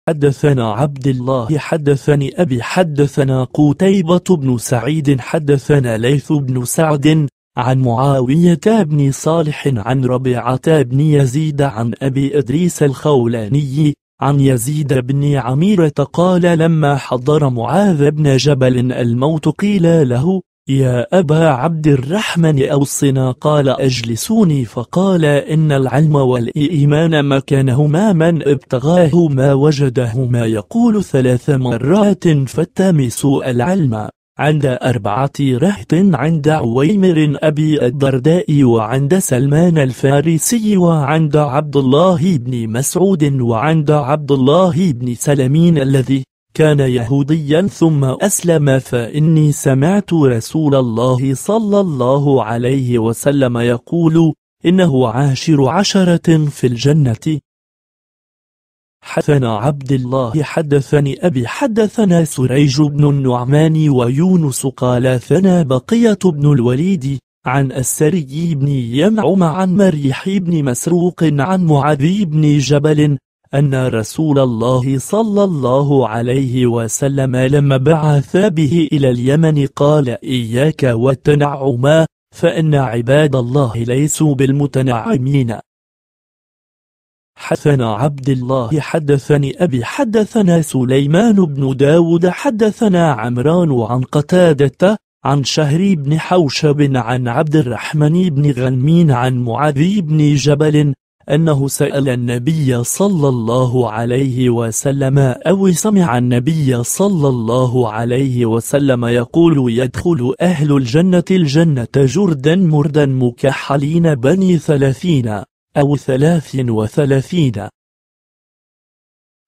حدثنا عبد الله حدثني أبي حدثنا قتيبة بن سعيد حدثنا ليث بن سعد عن معاوية بن صالح عن ربيعة بن يزيد عن أبي إدريس الخولاني عن يزيد بن عميرة قال لما حضر معاذ بن جبل الموت قيل له يا أبا عبد الرحمن أوصنا قال أجلسوني فقال إن العلم والإيمان مكانهما من ابتغاه ما وجدهما يقول ثلاث مرات فالتمس العلم عند أربعة رهط عند عويمر أبي الدرداء وعند سلمان الفارسي وعند عبد الله بن مسعود وعند عبد الله بن سلمين الذي كان يهوديا ثم أسلم فإني سمعت رسول الله صلى الله عليه وسلم يقول إنه عاشر عشرة في الجنة حدثنا عبد الله حدثني أبي حدثنا سريج بن النعمان ويونس قال ثنا بقية بن الوليد عن السري بن يمعم عن مريح بن مسروق عن معاذ بن جبل أن رسول الله صلى الله عليه وسلم لما بعث به إلى اليمن قال إياك والتنعما فإن عباد الله ليسوا بالمتنعمين حدثنا عبد الله حدثني أبي حدثنا سليمان بن داود حدثنا عمران عن قتادة عن شهري بن حوشب عن عبد الرحمن بن غنمين عن معاذ بن جبل أنه سأل النبي صلى الله عليه وسلم أو سمع النبي صلى الله عليه وسلم يقول يدخل أهل الجنة الجنة جردا مردا مكحلين بني ثلاثين أو ثلاث وثلاثين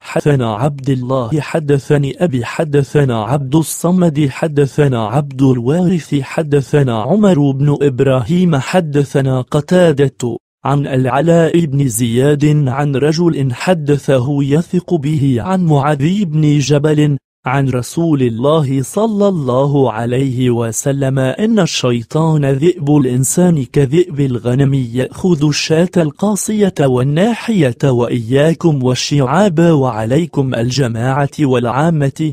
حدثنا عبد الله حدثني أبي حدثنا عبد الصمد حدثنا عبد الوارث حدثنا عمر بن إبراهيم حدثنا قتادة عن العلاء بن زياد عن رجل حدثه يثق به عن معاذ بن جبل عن رسول الله صلى الله عليه وسلم إن الشيطان ذئب الإنسان كذئب الغنم يأخذ الشاة القاصية والناحية وإياكم والشعاب وعليكم الجماعة والعامة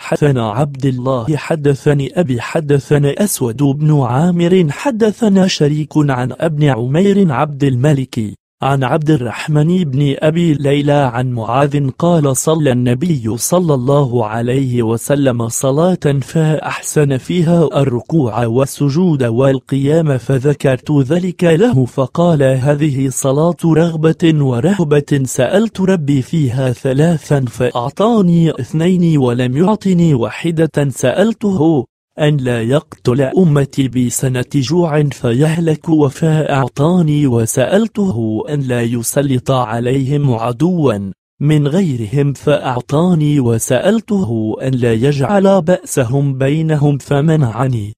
حدثنا عبد الله حدثني أبي حدثنا أسود بن عامر حدثنا شريك عن ابن عمير عبد الملك عن عبد الرحمن بن أبي ليلى عن معاذ قال صلى النبي صلى الله عليه وسلم صلاة فأحسن فيها الركوع والسجود والقيام فذكرت ذلك له فقال هذه صلاة رغبة ورهبة سألت ربي فيها ثلاثا فأعطاني اثنين ولم يعطني واحدة سألته أن لا يقتل أمتي بسنة جوع فيهلك أعطاني وسألته أن لا يسلط عليهم عدوا من غيرهم فأعطاني وسألته أن لا يجعل بأسهم بينهم فمنعني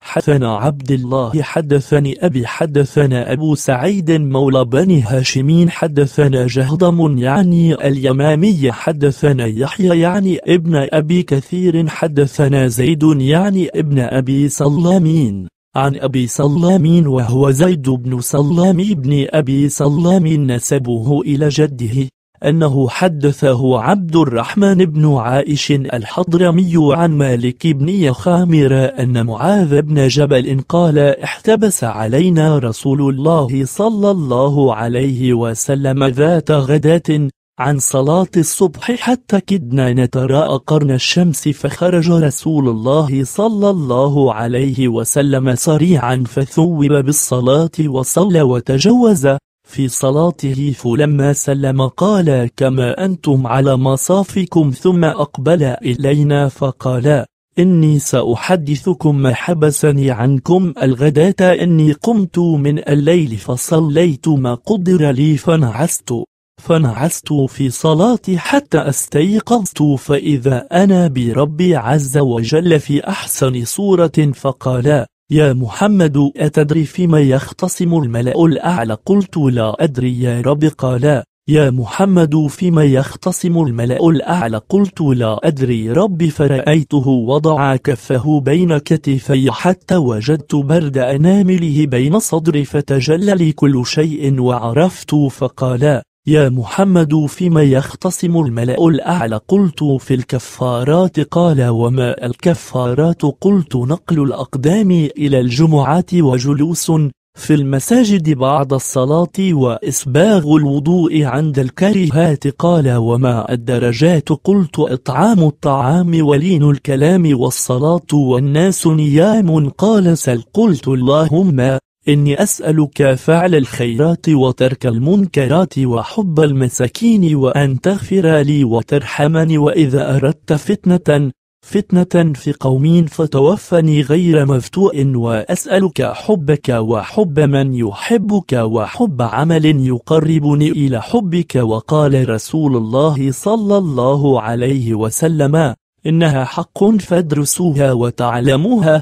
حدثنا عبد الله حدثني أبي حدثنا أبو سعيد مولى بني هاشمين حدثنا جهضم يعني اليمامي حدثنا يحيى يعني ابن أبي كثير حدثنا زيد يعني ابن أبي سلامين عن أبي سلامين وهو زيد بن سلام بن أبي سلام نسبه إلى جده أنه حدثه عبد الرحمن بن عائش الحضرمي عن مالك بن يخامر أن معاذ بن جبل قال احتبس علينا رسول الله صلى الله عليه وسلم ذات غداة عن صلاة الصبح حتى كدنا نتراءى قرن الشمس فخرج رسول الله صلى الله عليه وسلم سريعا فثوب بالصلاة وصلى وتجوز في صلاته فلما سلم قال كما أنتم على مصافكم ثم أقبل إلينا فقال إني سأحدثكم ما حبسني عنكم الغداة إني قمت من الليل فصليت ما قدر لي فنعست فنعست في صلاتي حتى استيقظت فإذا أنا بربي عز وجل في أحسن صورة فقال يا محمد أتدري فيما يختصم الملأ الأعلى قلت لا أدري يا رب قال يا محمد فيما يختصم الملأ الأعلى قلت لا أدري رب فرأيته وضع كفه بين كتفي حتى وجدت برد أنامله بين صدري فتجلى لي كل شيء وعرفت فقال يا محمد فيما يختصم الملأ الأعلى قلت في الكفارات قال وما الكفارات قلت نقل الأقدام إلى الجمعات وجلوس في المساجد بعد الصلاة وإسباغ الوضوء عند الكرهات قال وما الدرجات قلت إطعام الطعام ولين الكلام والصلاة والناس نيام قال سل قلت اللهم إني أسألك فعل الخيرات وترك المنكرات وحب المساكين وأن تغفر لي وترحمني وإذا أردت فتنة فتنة في قومين فتوفني غير مفتوء وأسألك حبك وحب من يحبك وحب عمل يقربني إلى حبك وقال رسول الله صلى الله عليه وسلم إنها حق فادرسوها وتعلموها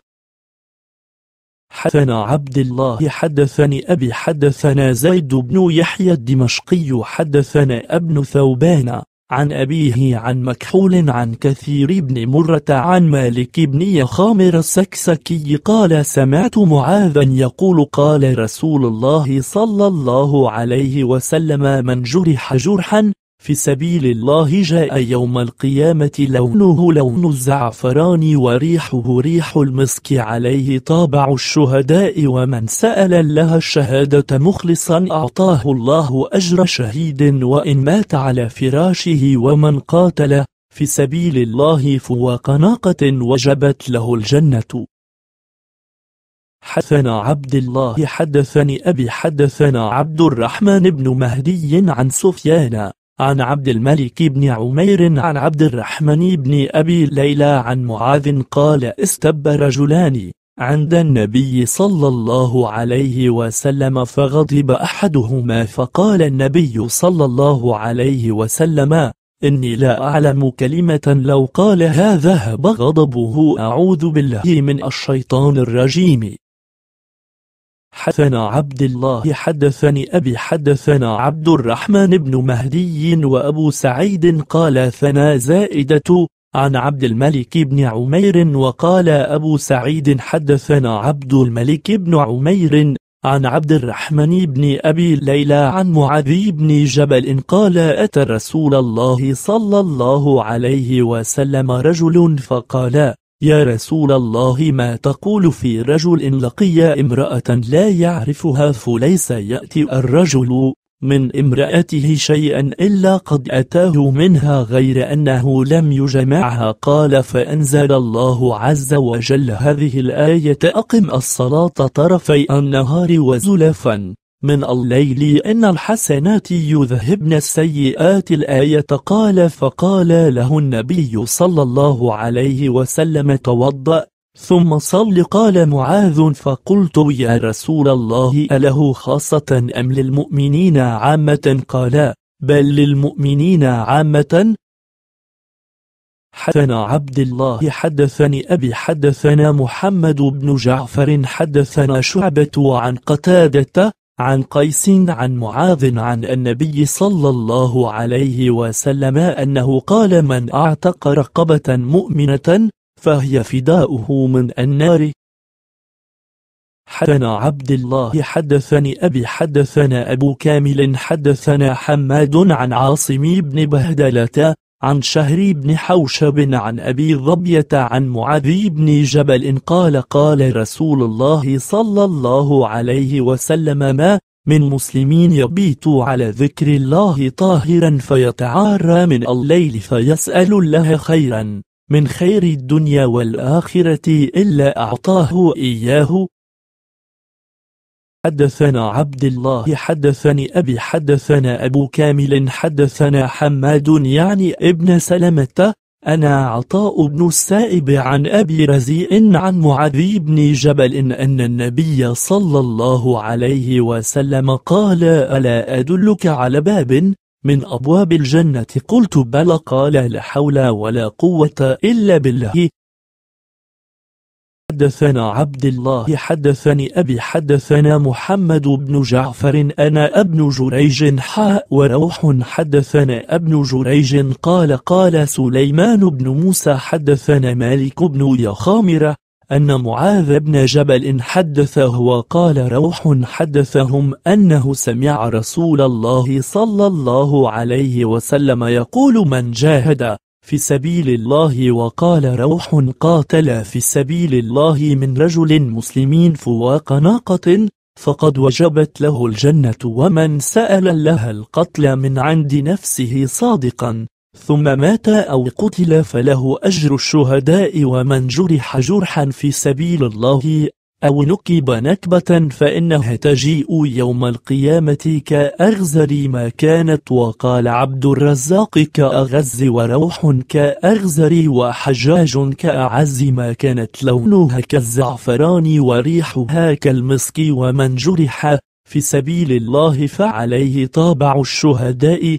حدثنا عبد الله حدثني أبي حدثنا زيد بن يحيى الدمشقي حدثنا ابن ثوبان عن أبيه عن مكحول عن كثير بن مرة عن مالك بن يخامر السكسكي قال سمعت معاذا يقول قال رسول الله صلى الله عليه وسلم من جرح جرحا في سبيل الله جاء يوم القيامة لونه لون الزعفران وريحه ريح المسك عليه طابع الشهداء ومن سأل لها الشهادة مخلصا أعطاه الله أجر شهيد وإن مات على فراشه ومن قاتل في سبيل الله فوق ناقة وجبت له الجنة حدثنا عبد الله حدثني أبي حدثنا عبد الرحمن بن مهدي عن سفيان عن عبد الملك بن عمير عن عبد الرحمن بن أبي ليلى عن معاذ قال استب رجلان عند النبي صلى الله عليه وسلم فغضب أحدهما فقال النبي صلى الله عليه وسلم إني لا أعلم كلمة لو قالها ذهب غضبه أعوذ بالله من الشيطان الرجيم حدثنا عبد الله حدثني أبي حدثنا عبد الرحمن بن مهدي وأبو سعيد قال ثنا زائدة عن عبد الملك بن عمير وقال أبو سعيد حدثنا عبد الملك بن عمير عن عبد الرحمن بن أبي ليلى عن معاذ بن جبل قال أتى رسول الله صلى الله عليه وسلم رجل فقال يا رسول الله ما تقول في رجل لقي امرأة لا يعرفها فليس يأتي الرجل من امرأته شيئا إلا قد أتاه منها غير أنه لم يجمعها قال فأنزل الله عز وجل هذه الآية أقم الصلاة طرفي النهار وزلفا من الليل إن الحسنات يذهبن السيئات الآية قال فقال له النبي صلى الله عليه وسلم توضأ ثم صل قال معاذ فقلت يا رسول الله أله خاصة أم للمؤمنين عامة قال بل للمؤمنين عامة حدثنا عبد الله حدثني أبي حدثنا محمد بن جعفر حدثنا شعبة عن قتادة عن قيس عن معاذ عن النبي صلى الله عليه وسلم أنه قال من أعتق رقبة مؤمنة فهي فداؤه من النار حدثنا عبد الله حدثني أبي حدثنا أبو كامل حدثنا حماد عن عاصم بن بهدلة عن شهري بن حوشب عن أبي ظبية عن معاذ بن جبل قال قال رسول الله صلى الله عليه وسلم ما من مسلمين يبيت على ذكر الله طاهرا فيتعارى من الليل فيسأل الله خيرا من خير الدنيا والآخرة إلا أعطاه إياه حدثنا عبد الله حدثني أبي حدثنا أبو كامل حدثنا حماد يعني ابن سلمة أنا عطاء بن السائب عن أبي رزيء عن معاذ بن جبل إن, أن النبي صلى الله عليه وسلم قال ألا أدلك على باب من أبواب الجنة قلت بلى قال لا حول ولا قوة إلا بالله حدثنا عبد الله حدثني أبي حدثنا محمد بن جعفر أنا ابن جريج حاء وروح حدثنا ابن جريج قال قال سليمان بن موسى حدثنا مالك بن يخامرة أن معاذ بن جبل حدثه وقال روح حدثهم أنه سمع رسول الله صلى الله عليه وسلم يقول من جاهد في سبيل الله وقال روح قاتل في سبيل الله من رجل مسلمين فواق ناقة فقد وجبت له الجنة ومن سأل لها القتل من عند نفسه صادقا ثم مات أو قتل فله أجر الشهداء ومن جرح جرحا في سبيل الله أو نكب نكبة فإنها تجيء يوم القيامة كأغزر ما كانت وقال عبد الرزاق كأغز وروح كأغزر وحجاج كأعز ما كانت لونها كالزعفران وريحها كالمسك ومن جرح في سبيل الله فعليه طابع الشهداء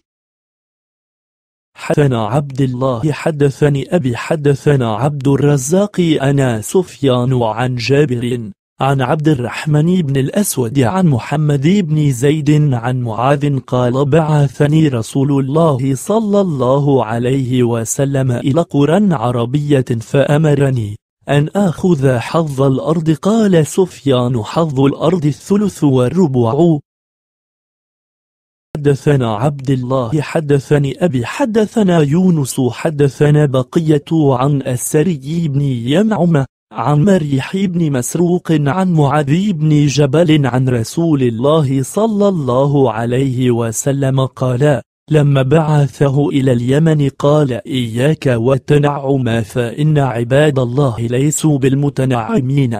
حدثنا عبد الله حدثني أبي حدثنا عبد الرزاق أنا سفيان عن جابر عن عبد الرحمن بن الأسود عن محمد بن زيد عن معاذ قال بعثني رسول الله صلى الله عليه وسلم إلى قرى عربية فأمرني أن آخذ حظ الأرض قال سفيان حظ الأرض الثلث والربع حدثنا عبد الله حدثني أبي حدثنا يونس حدثنا بقية عن السري بن يمعمة عن مريح بن مسروق عن معاذ بن جبل عن رسول الله صلى الله عليه وسلم قال لما بعثه إلى اليمن قال إياك والتنعم فإن عباد الله ليسوا بالمتنعمين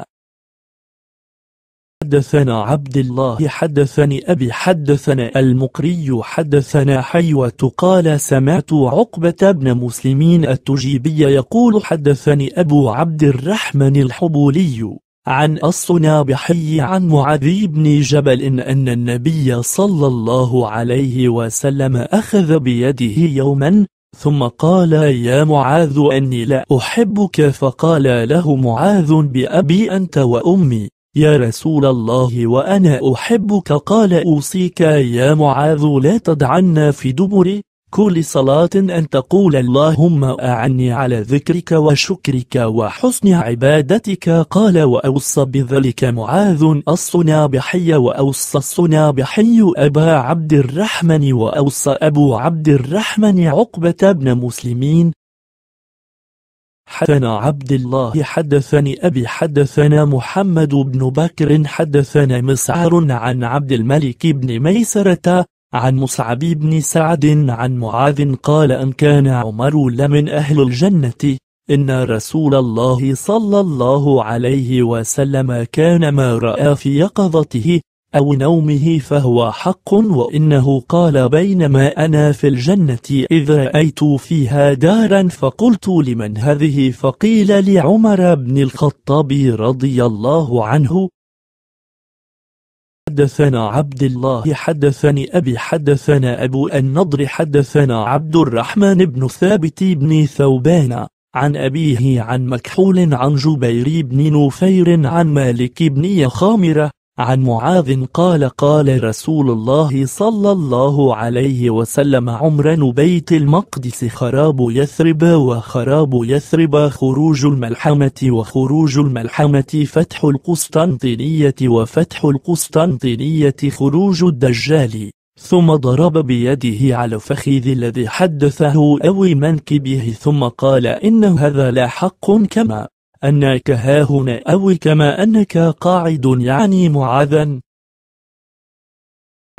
حدثنا عبد الله حدثني أبي حدثنا المقري حدثنا حيوة قال سمعت عقبة بن مسلمين التجيبي يقول حدثني أبو عبد الرحمن الحبولي عن الصنابحي عن معاذ بن جبل إن, أن النبي صلى الله عليه وسلم أخذ بيده يوما ثم قال يا معاذ أني لا أحبك فقال له معاذ بأبي أنت وأمي يا رسول الله وأنا أحبك قال أوصيك يا معاذ لا تدعنا في دبر كل صلاة أن تقول اللهم أعني على ذكرك وشكرك وحسن عبادتك قال وأوصى بذلك معاذ بحي وأوصى بحي أبا عبد الرحمن وأوصى أبو عبد الرحمن عقبة بن مسلمين حدثنا عبد الله حدثني أبي حدثنا محمد بن بكر حدثنا مسعر عن عبد الملك بن ميسرة عن مصعب بن سعد عن معاذ قال أن كان عمر لمن أهل الجنة إن رسول الله صلى الله عليه وسلم كان ما رأى في يقظته أو نومه فهو حق وإنه قال بينما أنا في الجنة إذ رأيت فيها دارا فقلت لمن هذه فقيل لعمر بن الخطاب رضي الله عنه حدثنا عبد الله حدثني أبي حدثنا أبو النضر حدثنا عبد الرحمن بن ثابت بن ثوبان عن أبيه عن مكحول عن جبير بن نفير عن مالك بن يخامرة عن معاذ قال قال رسول الله صلى الله عليه وسلم عمران بيت المقدس خراب يثرب وخراب يثرب خروج الملحمة وخروج الملحمة فتح القسطنطينية وفتح القسطنطينية خروج الدجال ثم ضرب بيده على فخذ الذي حدثه أو منكبه ثم قال إن هذا لا حق كما أنك هاهنا أو كما أنك قاعد يعني معاذا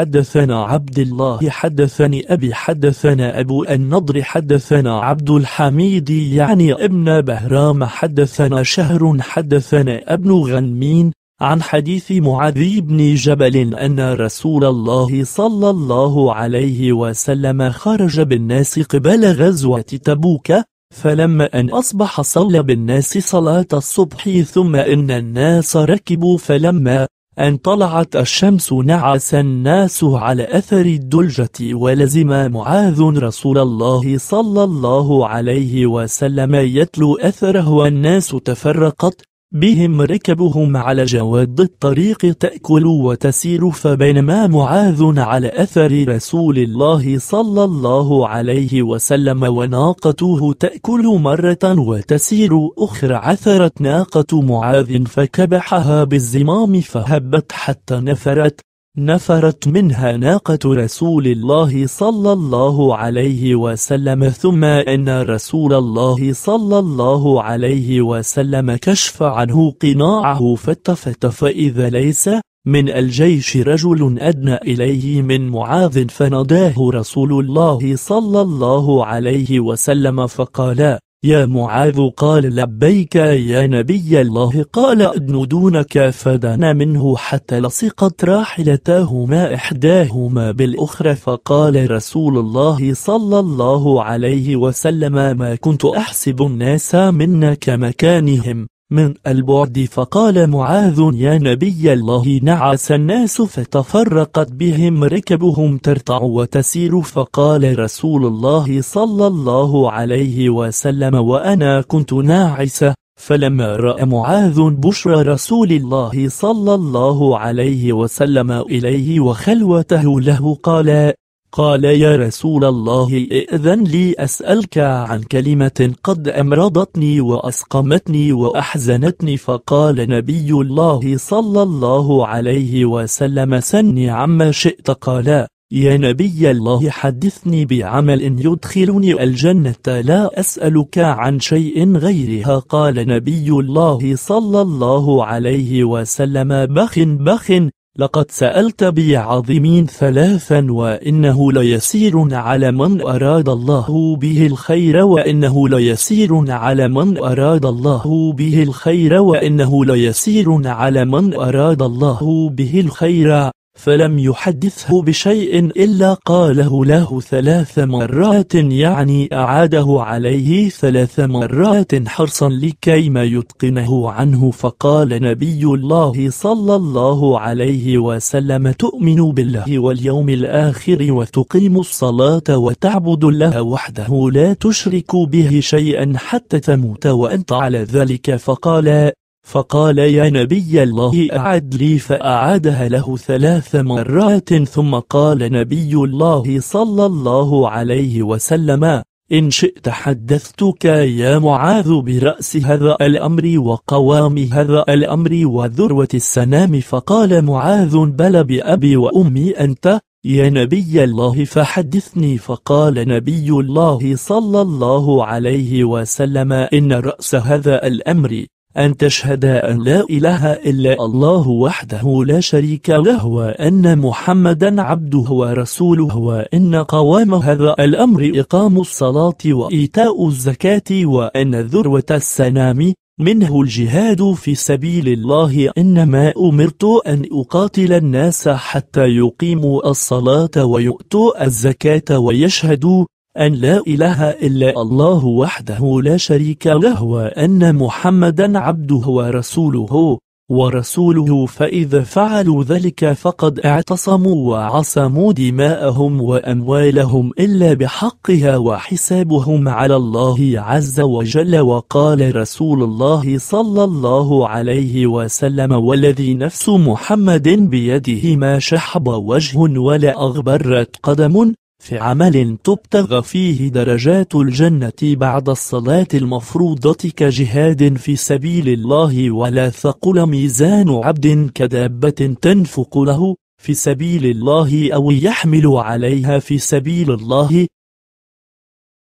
حدثنا عبد الله حدثني أبي حدثنا أبو النضر حدثنا عبد الحميد يعني ابن بهرام حدثنا شهر حدثنا ابن غنمين عن حديث معاذ بن جبل أن رسول الله صلى الله عليه وسلم خرج بالناس قبل غزوة تبوك فلما أن أصبح صلى بالناس صلاة الصبح ثم إن الناس ركبوا فلما أن طلعت الشمس نعس الناس على أثر الدلجة ولزم معاذ رسول الله صلى الله عليه وسلم يتلو أثره والناس تفرقت بهم ركبهم على جواد الطريق تأكل وتسير فبينما معاذ على أثر رسول الله صلى الله عليه وسلم وناقته تأكل مرة وتسير أخرى عثرت ناقة معاذ فكبحها بالزمام فهبت حتى نفرت نفرت منها ناقة رسول الله صلى الله عليه وسلم ثم إن رسول الله صلى الله عليه وسلم كشف عنه قناعه فتفت فإذا ليس من الجيش رجل أدنى إليه من معاذ فناداه رسول الله صلى الله عليه وسلم فقال يا معاذ قال لبيك يا نبي الله قال أدن دونك فدنا منه حتى لصقت راحلتاهما إحداهما بالأخرى فقال رسول الله صلى الله عليه وسلم ما كنت أحسب الناس منا كمكانهم من البعد فقال معاذ يا نبي الله نعس الناس فتفرقت بهم ركبهم ترتع وتسير فقال رسول الله صلى الله عليه وسلم وأنا كنت ناعسة فلما رأى معاذ بشر رسول الله صلى الله عليه وسلم إليه وخلوته له قال قال يا رسول الله إذن لي أسألك عن كلمة قد أمرضتني وأسقمتني وأحزنتني فقال نبي الله صلى الله عليه وسلم سني عما شئت قال يا نبي الله حدثني بعمل يدخلني الجنة لا أسألك عن شيء غيرها قال نبي الله صلى الله عليه وسلم بخ بخ لقد سألت بي عظيمين ثلاثا وإنه ليسير على من أراد الله به الخير وإنه ليسير على من أراد الله به الخير وإنه ليسير على من أراد الله به الخير فلم يحدثه بشيء إلا قاله له ثلاث مرات يعني أعاده عليه ثلاث مرات حرصا لكي ما يتقنه عنه فقال نبي الله صلى الله عليه وسلم تؤمن بالله واليوم الآخر وتقيم الصلاة وتعبد الله وحده لا تشرك به شيئا حتى تموت وأنت على ذلك فقال فقال يا نبي الله أعد لي فأعادها له ثلاث مرات ثم قال نبي الله صلى الله عليه وسلم إن شئت حدثتك يا معاذ برأس هذا الأمر وقوام هذا الأمر وذروة السنام فقال معاذ بل بأبي وأمي أنت يا نبي الله فحدثني فقال نبي الله صلى الله عليه وسلم إن رأس هذا الأمر أن تشهد أن لا إله إلا الله وحده لا شريك له وأن محمدا عبده ورسوله وإن قوام هذا الأمر إقام الصلاة وإيتاء الزكاة وأن ذروة السنام منه الجهاد في سبيل الله إنما أمرت أن أقاتل الناس حتى يقيموا الصلاة ويؤتوا الزكاة ويشهدوا أن لا إله إلا الله وحده لا شريك له وأن محمدا عبده ورسوله ورسوله فإذا فعلوا ذلك فقد اعتصموا وعصموا دماءهم وأموالهم إلا بحقها وحسابهم على الله عز وجل وقال رسول الله صلى الله عليه وسلم والذي نفس محمد بيده ما شحب وجه ولا أغبرت قدم في عمل تبتغى فيه درجات الجنة بعد الصلاة المفروضة كجهاد في سبيل الله ولا ثقل ميزان عبد كدابة تنفق له في سبيل الله أو يحمل عليها في سبيل الله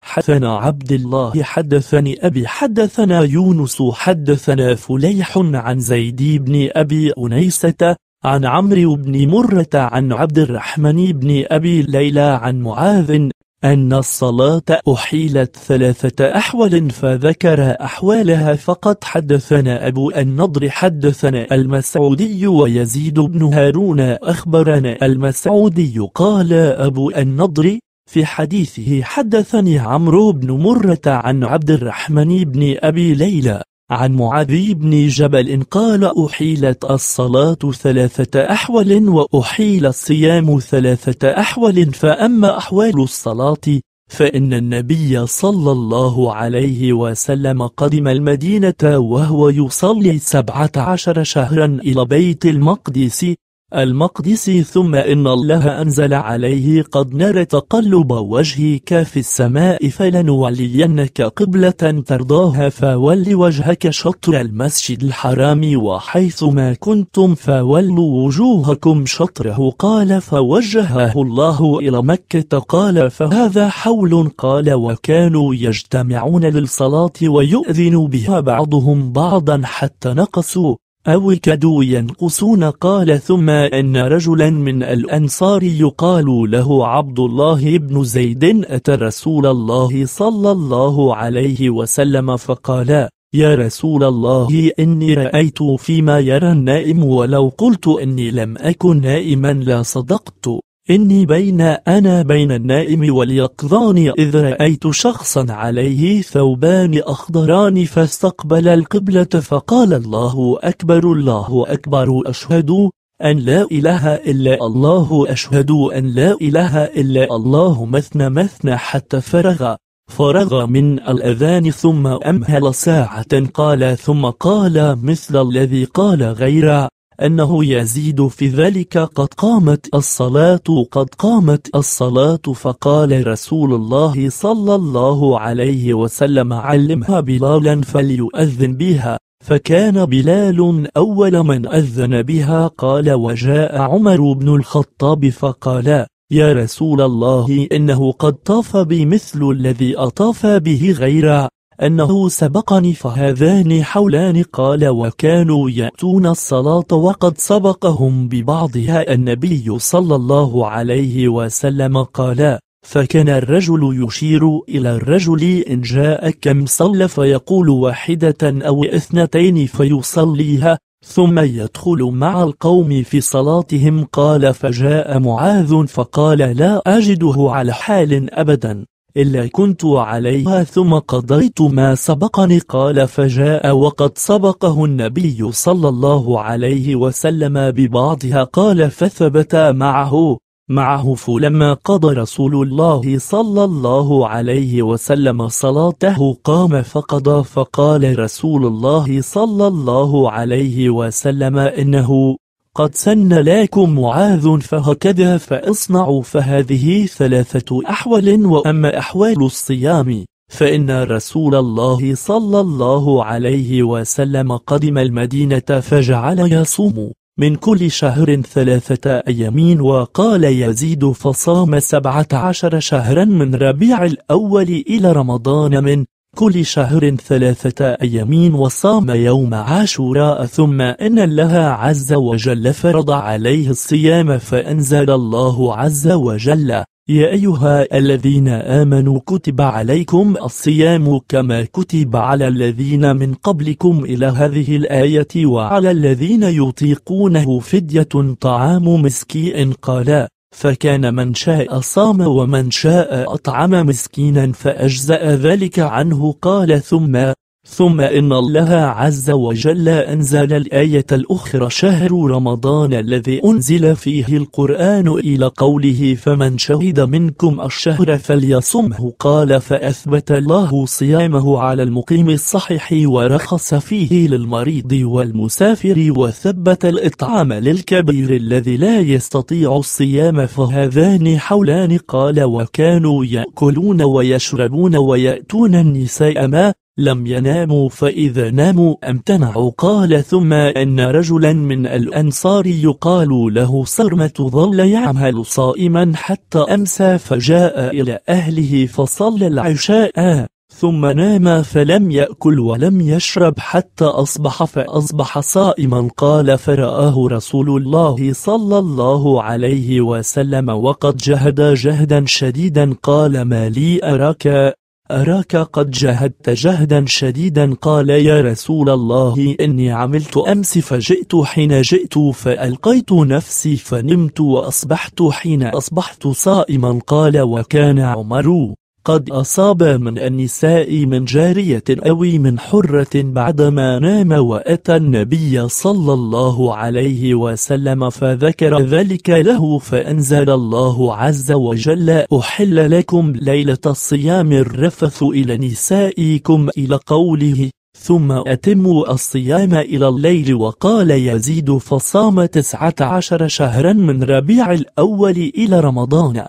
حدثنا عبد الله حدثني أبي حدثنا يونس حدثنا فليح عن زيد بن أبي أنيسة عن عمرو بن مرة عن عبد الرحمن بن أبي ليلى عن معاذ أن الصلاة أحيلت ثلاثة أحول فذكر أحوالها فقد حدثنا أبو النضر حدثنا المسعودي ويزيد بن هارون أخبرنا المسعودي قال أبو النضر في حديثه حدثني عمرو بن مرة عن عبد الرحمن بن أبي ليلى عن معاذ بن جبل قال أحيلت الصلاة ثلاثة أحول وأحيل الصيام ثلاثة أحول فأما أحوال الصلاة فإن النبي صلى الله عليه وسلم قدم المدينة وهو يصلي سبعة عشر شهرا إلى بيت المقدس المقدسي ثم إن الله أنزل عليه قد نرى تقلب وجهك في السماء فلنولينك قبلة ترضاها فول وجهك شطر المسجد الحرام وحيثما كنتم فولوا وجوهكم شطره قال فوجهه الله إلى مكة قال فهذا حول قال وكانوا يجتمعون للصلاة ويؤذن بها بعضهم بعضا حتى نقصوا أو كادوا ينقصون قال ثم أن رجلا من الأنصار يقال له عبد الله بن زيد أتى رسول الله صلى الله عليه وسلم فقال يا رسول الله إني رأيت فيما يرى النائم ولو قلت إني لم أكن نائما لا صدقت إني بين أنا بين النائم واليقظان إذ رأيت شخصا عليه ثوبان أخضران فاستقبل القبلة فقال الله أكبر الله أكبر أشهد أن لا إله إلا الله أشهد أن لا إله إلا الله مثنى مثنى حتى فرغ فرغ من الأذان ثم أمهل ساعة قال ثم قال مثل الذي قال غيره أنه يزيد في ذلك قد قامت الصلاة قد قامت الصلاة فقال رسول الله صلى الله عليه وسلم علمها بلالا فليؤذن بها فكان بلال أول من أذن بها قال وجاء عمر بن الخطاب فقال يا رسول الله إنه قد طاف بمثل الذي أطاف به غيره أنه سبقني فهذان حولان قال وكانوا يأتون الصلاة وقد سبقهم ببعضها النبي صلى الله عليه وسلم قال فكان الرجل يشير إلى الرجل إن جاء كم صلى فيقول واحدة أو اثنتين فيصليها ثم يدخل مع القوم في صلاتهم قال فجاء معاذ فقال لا أجده على حال أبدا إلا كنت عليها ثم قضيت ما سبقني قال فجاء وقد سبقه النبي صلى الله عليه وسلم ببعضها قال فثبت معه معه فلما قضى رسول الله صلى الله عليه وسلم صلاته قام فقضى فقال رسول الله صلى الله عليه وسلم إنه قد سن لكم معاذ فهكذا فاصنعوا فهذه ثلاثة أحوال وأما أحوال الصيام فإن رسول الله صلى الله عليه وسلم قدم المدينة فجعل يصوم من كل شهر ثلاثة أيام وقال يزيد فصام سبعة عشر شهرا من ربيع الأول إلى رمضان من كل شهر ثلاثة أيام وصام يوم عاشوراء ثم إن الله عز وجل فرض عليه الصيام فأنزل الله عز وجل يا أيها الذين آمنوا كتب عليكم الصيام كما كتب على الذين من قبلكم إلى هذه الآية وعلى الذين يطيقونه فدية طعام مسكين قال فكان من شاء صام ومن شاء أطعم مسكينا فأجزأ ذلك عنه قال ثم ثم إن الله عز وجل أنزل الآية الأخرى شهر رمضان الذي أنزل فيه القرآن إلى قوله فمن شهد منكم الشهر فليصمه قال فأثبت الله صيامه على المقيم الصحيح ورخص فيه للمريض والمسافر وثبت الإطعام للكبير الذي لا يستطيع الصيام فهذان حولان قال وكانوا يأكلون ويشربون ويأتون النساء ما لم يناموا فإذا ناموا امتنعوا قال ثم أن رجلا من الأنصار يقال له صرمة ظل يعمل صائما حتى أمسى فجاء إلى أهله فصلى العشاء ثم نام فلم يأكل ولم يشرب حتى أصبح فأصبح صائما قال فرآه رسول الله صلى الله عليه وسلم وقد جهد جهدا شديدا قال ما لي أراك أراك قد جاهدت جهدا شديدا قال يا رسول الله إني عملت أمس فجئت حين جئت فألقيت نفسي فنمت وأصبحت حين أصبحت صائما قال وكان عمر قد أصاب من النساء من جارية أو من حرة بعدما نام وأتى النبي صلى الله عليه وسلم فذكر ذلك له فأنزل الله عز وجل أحل لكم ليلة الصيام الرفث إلى نسائكم إلى قوله ثم أتموا الصيام إلى الليل وقال يزيد فصام تسعة عشر شهرا من ربيع الأول إلى رمضان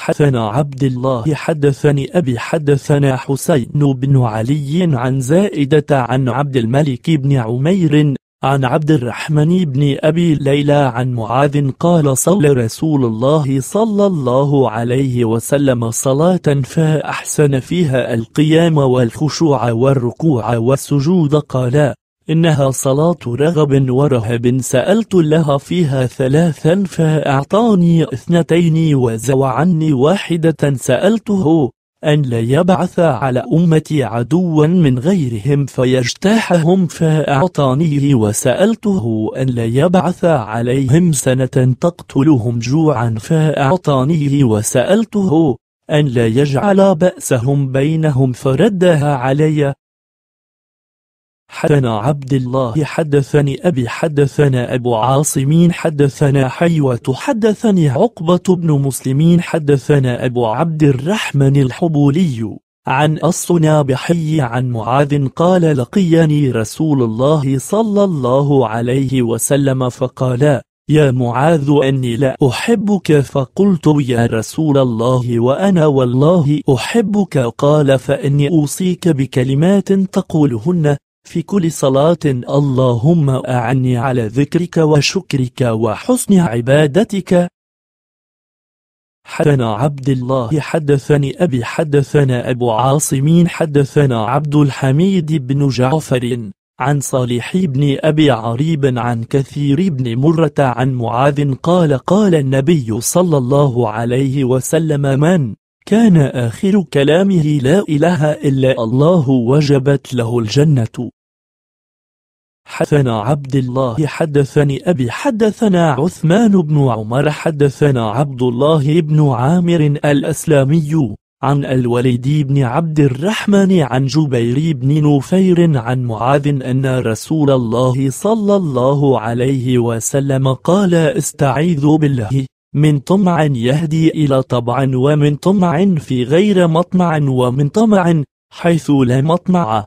حدثنا عبد الله حدثني أبي حدثنا حسين بن علي عن زائدة عن عبد الملك بن عمير عن عبد الرحمن بن أبي ليلى عن معاذ قال صلى رسول الله صلى الله عليه وسلم صلاة فأحسن فيها القيام والخشوع والركوع والسجود قال إنها صلاة رغب ورهب سألت لها فيها ثلاثا فأعطاني اثنتين وزوى عني واحدة سألته أن لا يبعث على أمتي عدوا من غيرهم فيجتاحهم فأعطانيه وسألته أن لا يبعث عليهم سنة تقتلهم جوعا فأعطانيه وسألته أن لا يجعل بأسهم بينهم فردها علي حدثنا عبد الله حدثني أبي حدثنا أبو عاصمين حدثنا حيوة حدثني عقبة بن مسلمين حدثنا أبو عبد الرحمن الحبولي عن الصنابحي عن معاذ قال لقيني رسول الله صلى الله عليه وسلم فقال يا معاذ أني لا أحبك فقلت يا رسول الله وأنا والله أحبك قال فإني أوصيك بكلمات تقولهن في كل صلاة اللهم أعني على ذكرك وشكرك وحسن عبادتك حدثنا عبد الله حدثني أبي حدثنا أبو عاصمين حدثنا عبد الحميد بن جعفر عن صالح بن أبي عريب عن كثير بن مرة عن معاذ قال قال النبي صلى الله عليه وسلم من كان آخر كلامه لا إله إلا الله وجبت له الجنة حدثنا عبد الله حدثني أبي حدثنا عثمان بن عمر حدثنا عبد الله بن عامر الأسلامي عن الوليد بن عبد الرحمن عن جبير بن نفير عن معاذ أن رسول الله صلى الله عليه وسلم قال استعيذ بالله من طمع يهدي إلى طبع ومن طمع في غير مطمع ومن طمع حيث لا مطمع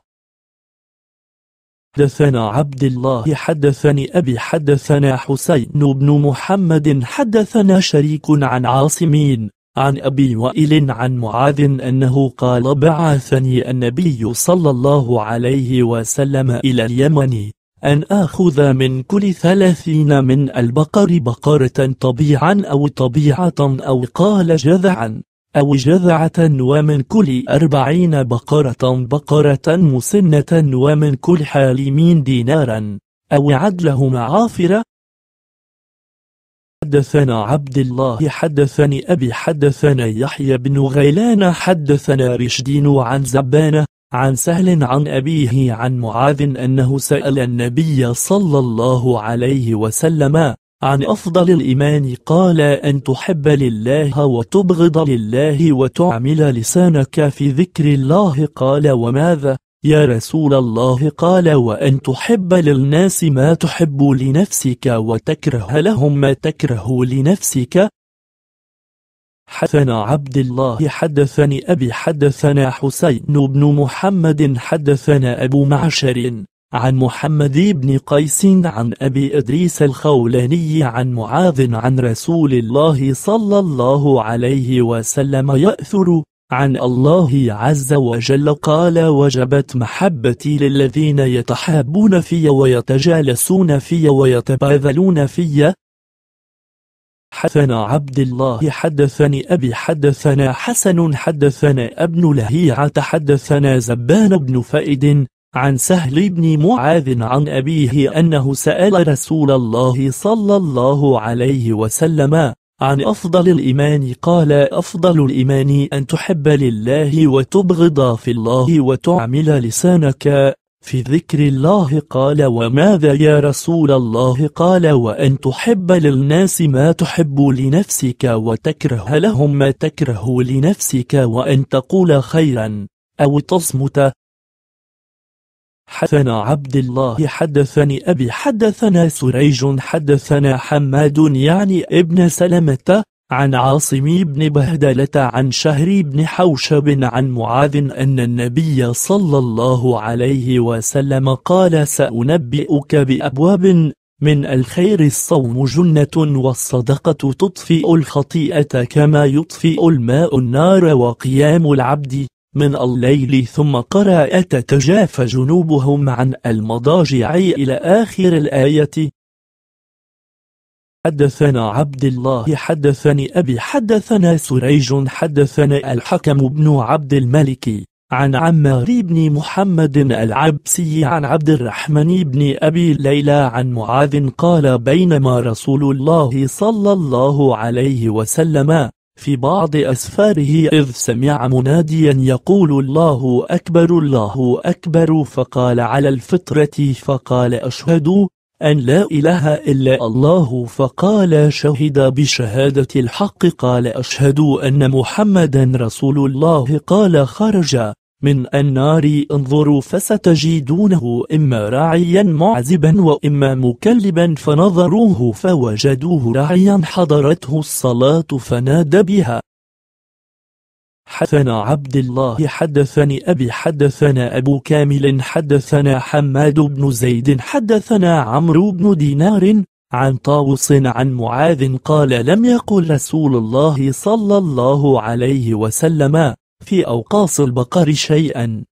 حدثنا عبد الله حدثني أبي حدثنا حسين بن محمد حدثنا شريك عن عاصمين عن أبي وائل عن معاذ أنه قال بعثني النبي صلى الله عليه وسلم إلى اليمن أن آخذ من كل ثلاثين من البقر بقرة طبيعا أو طبيعة أو قال جذعا أو جذعة ومن كل أربعين بقرة بقرة مسنة ومن كل حالمين دينارا أو عدلهم عافرة حدثنا عبد الله حدثني أبي حدثنا يحيى بن غيلان حدثنا رشدين عن زبانه عن سهل عن أبيه عن معاذ أنه سأل النبي صلى الله عليه وسلم عن أفضل الإيمان قال أن تحب لله وتبغض لله وتعمل لسانك في ذكر الله قال وماذا؟ يا رسول الله قال وأن تحب للناس ما تحب لنفسك وتكره لهم ما تكره لنفسك حدثنا عبد الله حدثني أبي حدثنا حسين بن محمد حدثنا أبو معشر عن محمد بن قيس عن أبي إدريس الخولاني عن معاذ عن رسول الله صلى الله عليه وسلم يأثر عن الله عز وجل قال وجبت محبتي للذين يتحابون في ويتجالسون في ويتباذلون في حدثنا عبد الله حدثني أبي حدثنا حسن حدثنا ابن لهيعة حدثنا زبان بن فائد عن سهل بن معاذ عن أبيه أنه سأل رسول الله صلى الله عليه وسلم عن أفضل الإيمان قال أفضل الإيمان أن تحب لله وتبغض في الله وتعمل لسانك في ذكر الله قال وماذا يا رسول الله قال وأن تحب للناس ما تحب لنفسك وتكره لهم ما تكره لنفسك وأن تقول خيرا أو تصمت حدثنا عبد الله حدثني أبي حدثنا سريج حدثنا حماد يعني ابن سلمة عن عاصم بن بهدلة عن شهر بن حوشب عن معاذ أن النبي صلى الله عليه وسلم قال سأنبئك بأبواب من الخير الصوم جنة والصدقة تطفئ الخطيئة كما يطفئ الماء النار وقيام العبد من الليل ثم قرأ تتجافى جنوبهم عن المضاجع إلى آخر الآية حدثنا عبد الله حدثني أبي حدثنا سريج حدثنا الحكم بن عبد الملك عن عمار بن محمد العبسي عن عبد الرحمن بن أبي ليلى عن معاذ قال بينما رسول الله صلى الله عليه وسلم في بعض أسفاره إذ سمع مناديا يقول الله أكبر الله أكبر فقال على الفطرة فقال أشهد أن لا إله إلا الله فقال شهد بشهادة الحق قال أشهد أن محمدا رسول الله قال خرج من النار انظروا فستجدونه إما راعيا معذبا وإما مكلبا فنظروه فوجدوه راعيا حضرته الصلاة فنادى بها حدثنا عبد الله حدثني أبي حدثنا أبو كامل حدثنا حماد بن زيد حدثنا عمرو بن دينار عن طاوس عن معاذ قال لم يقل رسول الله صلى الله عليه وسلم في أوقاص البقر شيئا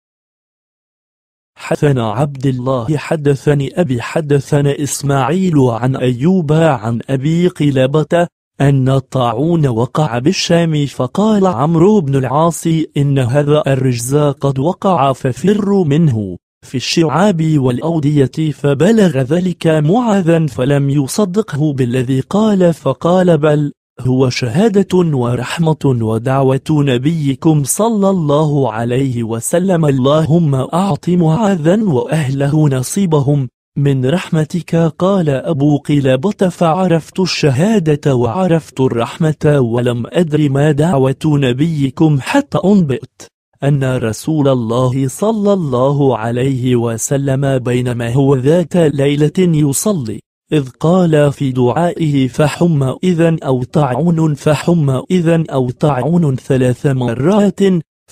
حدثنا عبد الله حدثني أبي حدثنا إسماعيل عن أيوب عن أبي قلابة أن الطاعون وقع بالشام فقال عمرو بن العاص إن هذا الرجز قد وقع ففروا منه في الشعاب والأودية فبلغ ذلك معاذا فلم يصدقه بالذي قال فقال بل هو شهادة ورحمة ودعوة نبيكم صلى الله عليه وسلم اللهم أعط معاذا وأهله نصيبهم من رحمتك قال أبو قلابة فعرفت الشهادة وعرفت الرحمة ولم أدر ما دعوة نبيكم حتى أنبئت أن رسول الله صلى الله عليه وسلم بينما هو ذات ليلة يصلي إذ قال في دعائه فحم إذا أو طاعون فحم إذا أو طاعون ثلاث مرات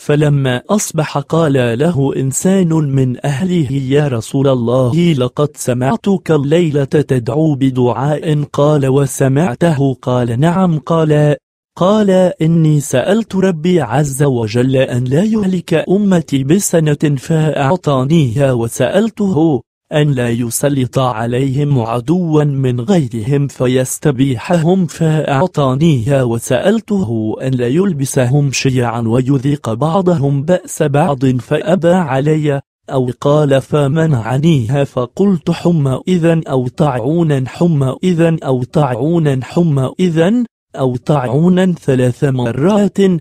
فلما أصبح قال له إنسان من أهله يا رسول الله لقد سمعتك الليلة تدعو بدعاء قال وسمعته قال نعم قال قال إني سألت ربي عز وجل أن لا يهلك أمتي بسنة فأعطانيها وسألته أن لا يسلط عليهم عدوا من غيرهم فيستبيحهم فأعطانيها وسألته أن لا يلبسهم شيعا ويذيق بعضهم بأس بعض فأبى علي أو قال فمنعنيها فقلت حمى إذا أو طاعونا حمى إذا أو طاعونا حمى إذا أو طاعونا ثلاث مرات